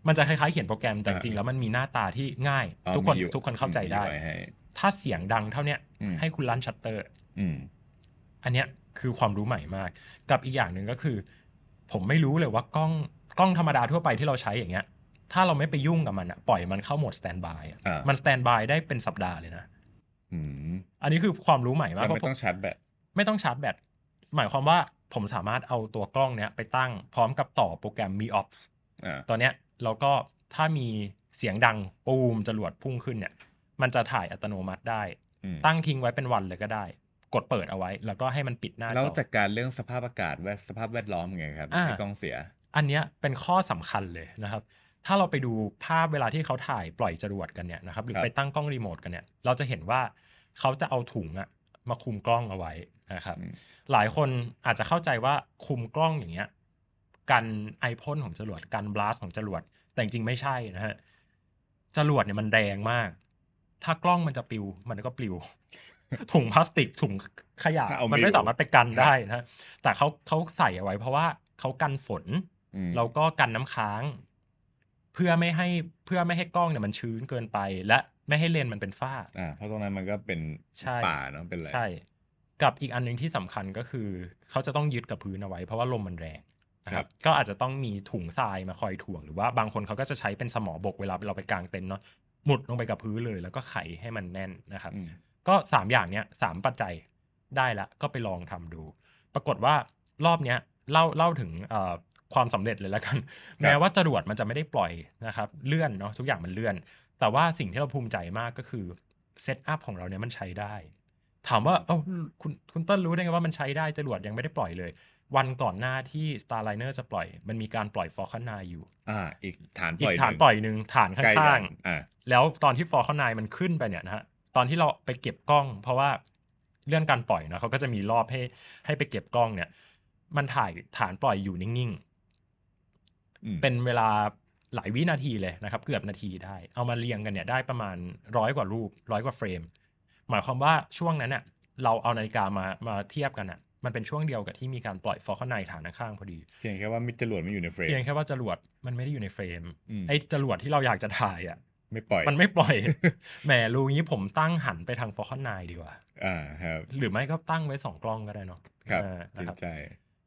มันจะคล้ายๆเขียนโปรแกรมแต่จริงแล้วมันมีหน้าตาที่ง่าย ทุกคนทุกคนเข้าใจได้ถ้าเสียงดังเท่าเนี้ยให้คุณลั่นชัตเตอร์อันเนี้ยคือความรู้ใหม่มาก กับอีกอย่างหนึ่งก็คือ ผมไม่รู้เลยว่ากล้องกล้องธรรมดาทั่วไปที่เราใช้อย่างเงี้ย ถ้าเราไม่ไปยุ่งกับมันอะปล่อยมันเข้าโหมดสแตนบายมันสแตนบายได้เป็นสัปดาห์เลยนะอันนี้คือความรู้ใหม่มากไม่ต้องชาร์จแบตไม่ต้องชาร์จแบตหมายความว่าผมสามารถเอาตัวกล้องเนี้ยไปตั้งพร้อมกับต่อโปรแกรมมีออฟตอนเนี้ยเราก็ถ้ามีเสียงดังปูมจรวดพุ่งขึ้นเนี่ยมันจะถ่ายอัตโนมัติได้ ตั้งทิ้งไว้เป็นวันเลยก็ได้กดเปิดเอาไว้ แล้วก็ให้มันปิดหน้าจอแล้วจากการเรื่องสภาพอากาศสภาพแวดล้อมไงครับี่กล้องเสีย อันนี้เป็นข้อสำคัญเลยนะครับ ถ้าเราไปดูภาพเวลาที่เขาถ่ายปล่อยจรวดกันเนี่ยนะครับหรือไปตั้งกล้องรีโมทกันเนี่ย เราจะเห็นว่าเขาจะเอาถุงอะมาคุมกล้องเอาไว้นะครับ หลายคนอาจจะเข้าใจว่าคุมกล้องอย่างเงี้ยกันไอพ่นของจรวดกันบลัสของจรวดแต่จริงไม่ใช่นะฮะจรวดเนี่ยมันแดงมาก ถ้ากล้องมันจะปลิวมันก็ปลิวถุงพลาสติกถุงขยะมันไม่สามารถไปกันได้นะ แต่เขาเขาใส่เอาไว้เพราะว่าเขากันฝนแล้วก็กันน้ำค้าง เพื่อไม่ให้เพื่อไม่ให้กล้องเนี่ย มันชื้นเกินไป และไม่ให้เลนมันเป็นฝ้าอ่าเพราะตรงนั้นมันก็เป็นป่าเนาะเป็นอะไรกับอีกอันหนึ่งที่สำคัญก็คือ เขาจะต้องยึดกับพื้นเอาไว้เพราะว่าลมมันแรงครับ ก็อาจจะต้องมีถุงทรายมาคอยถ่วง หรือว่าบางคนเขาก็จะใช้เป็นสมอบกเวลาเราไปกางเต็นท์เนาะหมุดลงไปกับพื้นเลย แล้วก็ไขให้มันแน่นนะครับก็3อย่างเนี้ยสปัจจัยได้ละก็ไปลองทำดู ปรากฏว่ารอบเนี้ยเล่าเล่าถึงความสำเร็จเลยแล้วกันแม้ว่าจรวดมันจะไม่ได้ปล่อยนะครับ เลื่อนเนาะทุกอย่างมันเลื่อน แต่ว่าสิ่งที่เราภูมิใจมากก็คือเซตอัพของเราเนี่ยมันใช้ได้ ถามว่าเอ้าคุณคุณต้นรู้ได้ไงว่ามันใช้ได้จรวดยังไม่ได้ปล่อยเลย วันก่อนหน้าที่ Starliner จะปล่อย มันมีการปล่อยฟอร์คานายอยู่ อ่า อีกฐานปล่อยอีกฐานปล่อยหนึ่งฐานข้างๆอ่าแล้วตอนที่ฟอร์คานายมันขึ้นไปเนี่ยนะฮะตอนที่เราไปเก็บกล้อง เพราะว่า เรื่องการปล่อยเนาะเขาก็จะมีรอบให้ให้ไปเก็บกล้องเนี่ย มันถ่ายฐานปล่อยอยู่นิ่งๆเป็นเวลาหลายวินาทีเลยนะครับ เกือบนาทีได้เอามาเรียงกันเนี่ยได้ประมาณร้อยกว่ารูปร้อยกว่าเฟรม หมายความว่าช่วงนั้นเนี่ยเราเอานาฬิกามามาเทียบกันอะมันเป็นช่วงเดียวกับที่มีการปล่อยฟอร์คอนไนฐานข้างพอดีเพียงแค่ว่ามิจรวดไม่อยู่ในเฟรมเพียงแค่ว่าจรวดมันไม่ได้อยู่ในเฟรมไอ้จรวดที่เราอยากจะถ่ายอะไม่ปล่อย มันไม่ปล่อยแหมรู้งี้ผมตั้งหันไปทางฟอร์คอนไนดีกว่าอ่าครับ หรือไม่ก็ตั้งไว้สองกล้องก็ได้เนาะครับจริงใจ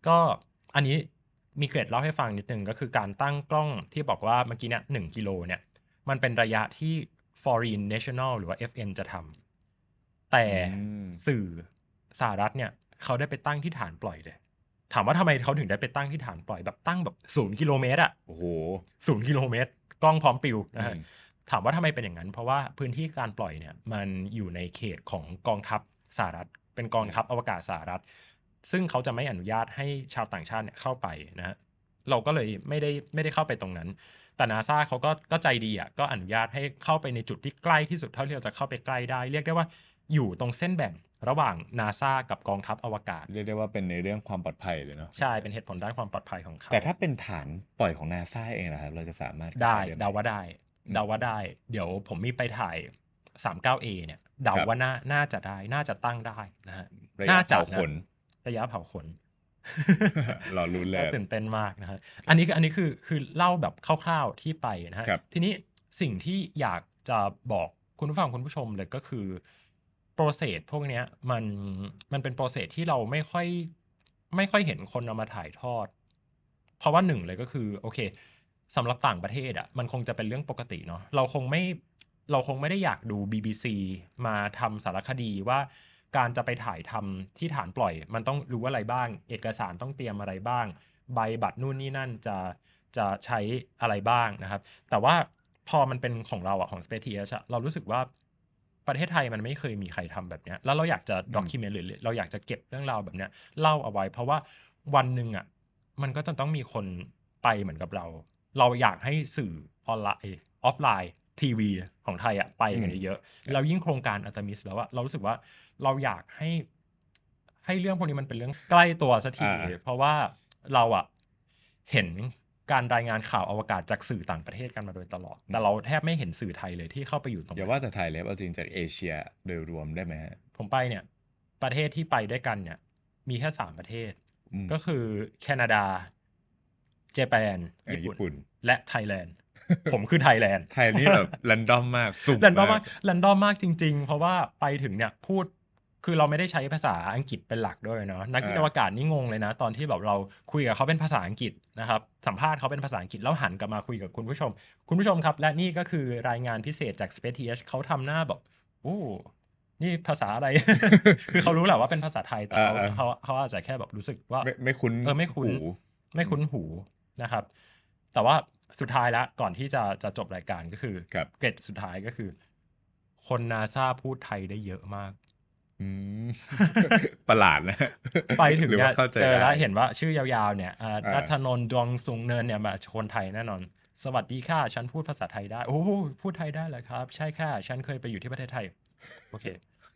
ก็อันนี้มีเกรดเล่าให้ฟังนิดนึงก็คือการตั้งกล้องที่บอกว่าเมื่อกี้เนี่ยหนึ่งกิโลเนี่ย มันเป็นระยะที่ foreign national หรือว่า FN จะทำแต่สื่อสหรัฐเนี่ย เขาได้ไปตั้งที่ฐานปล่อยเลย ถามว่าทำไมเขาถึงได้ไปตั้งที่ฐานปล่อย แบบตั้งแบบศูนย์กิโลเมตรอะโอ้โหศูนย์กิโลเมตร กล้องพร้อมปิวนะฮะถามว่าทำไมเป็นอย่างนั้น เพราะว่าพื้นที่การปล่อยเนี่ยมันอยู่ในเขตของกองทัพสหรัฐ เป็นกองทัพอวกาศสหรัฐซึ่งเขาจะไม่อนุญาตให้ชาวต่างชาติเนี่ยเข้าไปนะฮะเราก็เลยไม่ได้ไม่ได้เข้าไปตรงนั้น แต่นาซาเขาก็ก็ใจดีอ่ะก็อนุญาตให้เข้าไปในจุดที่ใกล้ที่สุดเท่าที่เราจะเข้าไปใกล้ได้เรียกได้ว่าอยู่ตรงเส้นแบ่งระหว่างนาซากับกองทัพอวกาศ เรียกได้ว่าเป็นในเรื่องความปลอดภัยเลยเนาะใช่เป็นเหตุผลด้านความปลอดภัยของเขาแต่ถ้าเป็นฐานปล่อยของนาซาเองนะครับเราจะสามารถได้เดาว่าได้เดาว่าได้ เดี๋ยวผมมีไปถ่าย 39A เนี่ยเดาว่าน่าน่าจะได้น่าจะตั้งได้นะฮะน่าจะผขนระยะเผาขนเราลุ้นแล้วตื่นเต้นมากนะฮะอันนี้คืออันนี้คือคือเล่าแบบคร่าวๆที่ไปนะฮะ ทีนี้สิ่งที่อยากจะบอกคุณผู้ฟังคุณผู้ชมเลยก็คือโปรเซสพวกนี้มันมันเป็นโปรเซสที่เราไม่ค่อย ไม่ค่อยเห็นคนเอามาถ่ายทอด เพราะว่าหนึ่งเลยก็คือ โอเคสำหรับต่างประเทศอะ่ะมันคงจะเป็นเรื่องปกติเนาะเราคงไม่เราคงไม่ได้อยากดู BBC มาทำสารคดีว่า การจะไปถ่ายทำที่ฐานปล่อย มันต้องรู้อะไรบ้าง เอกสารต้องเตรียมอะไรบ้าง ใบบัตรนู่นนี่นั่นจะจะใช้อะไรบ้างนะครับ แต่ว่าพอมันเป็นของเราอะของ Space t h เรารู้สึกว่าประเทศไทยมันไม่เคยมีใครทำแบบนี้แล้วเราอยากจะด็อกิเมนต์หรือ เราอยากจะเก็บเรื่องราวแบบนี้เล่าเอาไว้เพราะว่าวันหนึ่งอะมันก็จะต้องมีคนไปเหมือนกับเราเราอยากให้สื่อออนไลน์ออฟไลน์ทีวีของไทยอะไปกันเยอะๆแล้วยิ่งโครงการอัตมิสแล้วว่า เรารู้สึกว่าเราอยากให้ให้เรื่องพวกนี้มันเป็นเรื่องใกล้ตัวสักทีเพราะว่าเราอะเห็นการรายงานข่าวอวกาศจากสื่อต่างประเทศกันมาโดยตลอด แต่เราแทบไม่เห็นสื่อไทยเลยที่เข้าไปอยู่ตรงนี้อย่าว่าแต่ไทยเลยเอาจริงจากเอเชียโดยรวมได้ไหมผมไปเนี่ย ประเทศที่ไปด้วยกันเนี่ย มีแค่สามประเทศก็คือแคนาดาเจแปนญี่ปุ่น และไทยแลนด์ผมคือไทยแลนด์ไทยนี่แบบรันดอมมากสุ่มรันดอมมากรนดอมมากจริง ๆ เพราะว่าไปถึงเนี่ยพูดคือเราไม่ได้ใช้ภาษาอังกฤษเป็นหลักด้วยเนาะนักวิทยาศาสตร์นี่งงเลยนะ ตอนที่แบบเราคุยกับเขาเป็นภาษาอังกฤษนะครับ สัมภาษณ์เขาเป็นภาษาอังกฤษแล้วหันกลับมาคุยกับคุณผู้ชม คุณผู้ชมครับ และนี่ก็คือรายงานพิเศษจาก Space TH เขาทำหน้าแบบโอ้นี่ภาษาอะไร คือเขารู้แหละว่าเป็นภาษาไทยแต่เขาเขาอาจจะแค่แบบรู้สึกว่า ไม่คุ้นเออไม่คุ้นไม่คุ้นหูนะครับ แต่ว่าสุดท้ายแล้วก่อนที่จะจะจบรายการก็คือเกร็ดสุดท้ายก็คือ คนนาซาพูดไทยได้เยอะมากประหลาดนะไปถึงเนี่ยเจอแล้วเห็นว่าชื่อยาวๆเนี่ยรัตนนดวงสุงเนินเนี่ยมาคนไทยแน่นอน สวัสดีค่ะฉันพูดภาษาไทยได้โอ้พูดไทยได้เลยครับ ใช่ค่ะฉันเคยไปอยู่ที่ประเทศไทย โอเค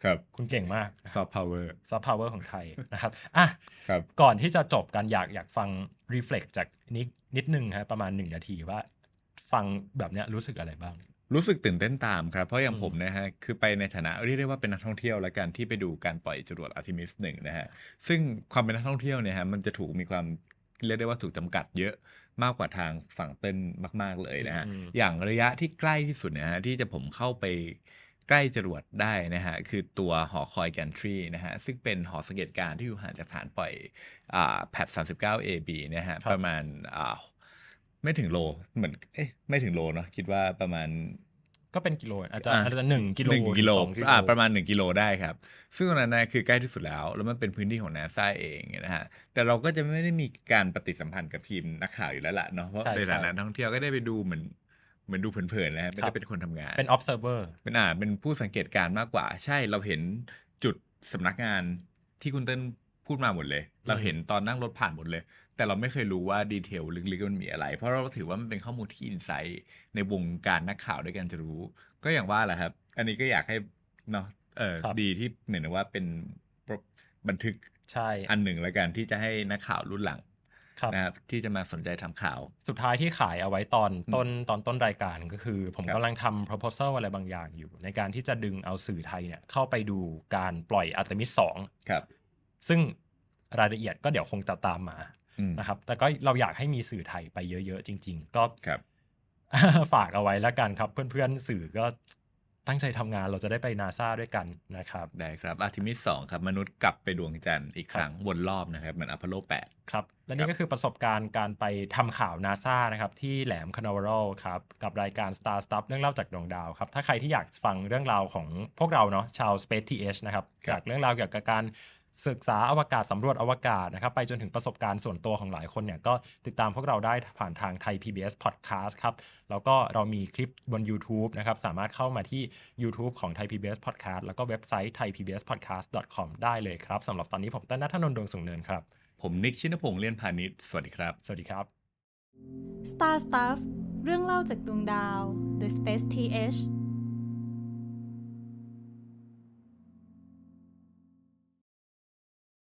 ครับ คุณเก่งมากซอฟต์พาวเวอร์ซอฟต์พาวเวอร์ของไทยนะครับ อ่ะครับก่อนที่จะจบกัน อยากอยากฟังรีเฟล็กจากนิดนิดนึงับประมาณหนึ่งนาทีว่าฟังแบบเนี้ยรู้สึกอะไรบ้าง รู้สึกตื่นเต้นตามครับ เพราะอย่างผมนะฮะคือไปในฐานะเรียกได้ว่าเป็นนักท่องเที่ยวและการที่ไปดูการปล่อยจรวดอาร์ติมิสหนึ่งนะฮะซึ่งความเป็นนักท่องเที่ยวเนี่ยฮะมันจะถูกมีความเรียกได้ว่าถูกจำกัดเยอะมากกว่าทางฝั่งเต้นมาก ๆเลยนะฮะอย่างระยะที่ใกล้ที่สุดนะฮะที่จะผมเข้าไปใกล้จรวดได้นะฮะ คือตัวหอคอยแกนทรีนะฮะ ซึ่งเป็นหอสังเกตการที่อยู่ห่างจากฐานปล่อยอแพด39 AB นะฮะ ประมาณไม่ถึงโลเหมือน เอ๊ะไม่ถึงโล เนาะคิดว่าประมาณ ก็เป็นกิโล อาจจะอาจจะหนึ่งกิโลหนึ่งกิโลอ่าประมาณ 1 กิโลได้ครับ ซึ่งตรงนั้นนะคือใกล้ที่สุดแล้ว แล้วมันเป็นพื้นที่ของนาซาเองนะฮะแต่เราก็จะไม่ได้มีการปฏิสัมพันธ์กับทีมนักข่าวอยู่แล้วล่ะเนาะเพราะในฐานะท่องเที่ยวก็ได้ไปดูเหมือนเหมือนดูเผินๆแล้วไม่ได้เป็นคนทำงานเป็น observer เป็นอ่าเป็นผู้สังเกตการมากกว่า ใช่เราเห็นจุดสำนักงานที่คุณเต้นพูดมาหมดเลย เราเห็นตอนนั่งรถผ่านหมดเลย แต่เราไม่เคยรู้ว่าดีเทลลึกๆมันมีอะไรเพราะเราถือว่ามันเป็นข้อมูลที่อินไซต์ในวงการนักข่าวด้วยกันจะรู้ ก็อย่างว่าแหละครับ อันนี้ก็อยากให้เนาะเออดีที่เหมือนว่าเป็นบันทึกใช่อันหนึ่งแล้วกันที่จะให้นักข่าวรุ่นหลังนะครับที่จะมาสนใจทำข่าว สุดท้ายที่ขายเอาไว้ตอนต้นตอนต้นรายการก็คือ ผมกำลังทำ proposal อะไรบางอย่างอยู่ ในการที่จะดึงเอาสื่อไทยเนี่ย เข้าไปดูการปล่อยอัตมิสสองครับ ซึ่งรายละเอียดก็เดี๋ยวคงจะตามมานะครับ แต่ก็เราอยากให้มีสื่อไทยไปเยอะๆจริงๆ ก็ฝากเอาไว้แล้วกันครับ เพื่อนๆสื่อก็ตั้งใจทำงานเราจะได้ไปนาซาด้วยกันนะครับ ได้ครับ อาทิมิสองครับ มนุษย์กลับไปดวงจันทร์อีกครั้ง วนรอบนะครับ เหมือนอพอลโล8ครับและนี่ก็คือประสบการณ์การไปทำข่าวนาซานะครับ ที่แหลมคานาวรัลครับ กับรายการ Star Stuff เรื่องเล่าจากดวงดาวครับ ถ้าใครที่อยากฟังเรื่องราวของพวกเราเนาะชาว Space TH นะครับจากเรื่องราวเกี่ยวกับการศึกษาอวกาศ สำรวจอวกาศนะครับไปจนถึงประสบการณ์ส่วนตัวของหลายคนเนี่ยก็ติดตามพวกเราได้ผ่านทางไทย PBS Podcast ครับ แล้วก็เรามีคลิปบน YouTube นะครับ สามารถเข้ามาที่ YouTube ของไทย PBS Podcast แล้วก็เว็บไซต์ thaipbspodcast.com ได้เลยครับสำหรับตอนนี้ผมต้นนัทนนท์ดวงสุงเนินครับ ผมนิกชินพงษ์เลียนพาณิชย์สวัสดีครับ สวัสดีครับ Star Stuff เรื่องเล่าจากดวงดาว The Space TH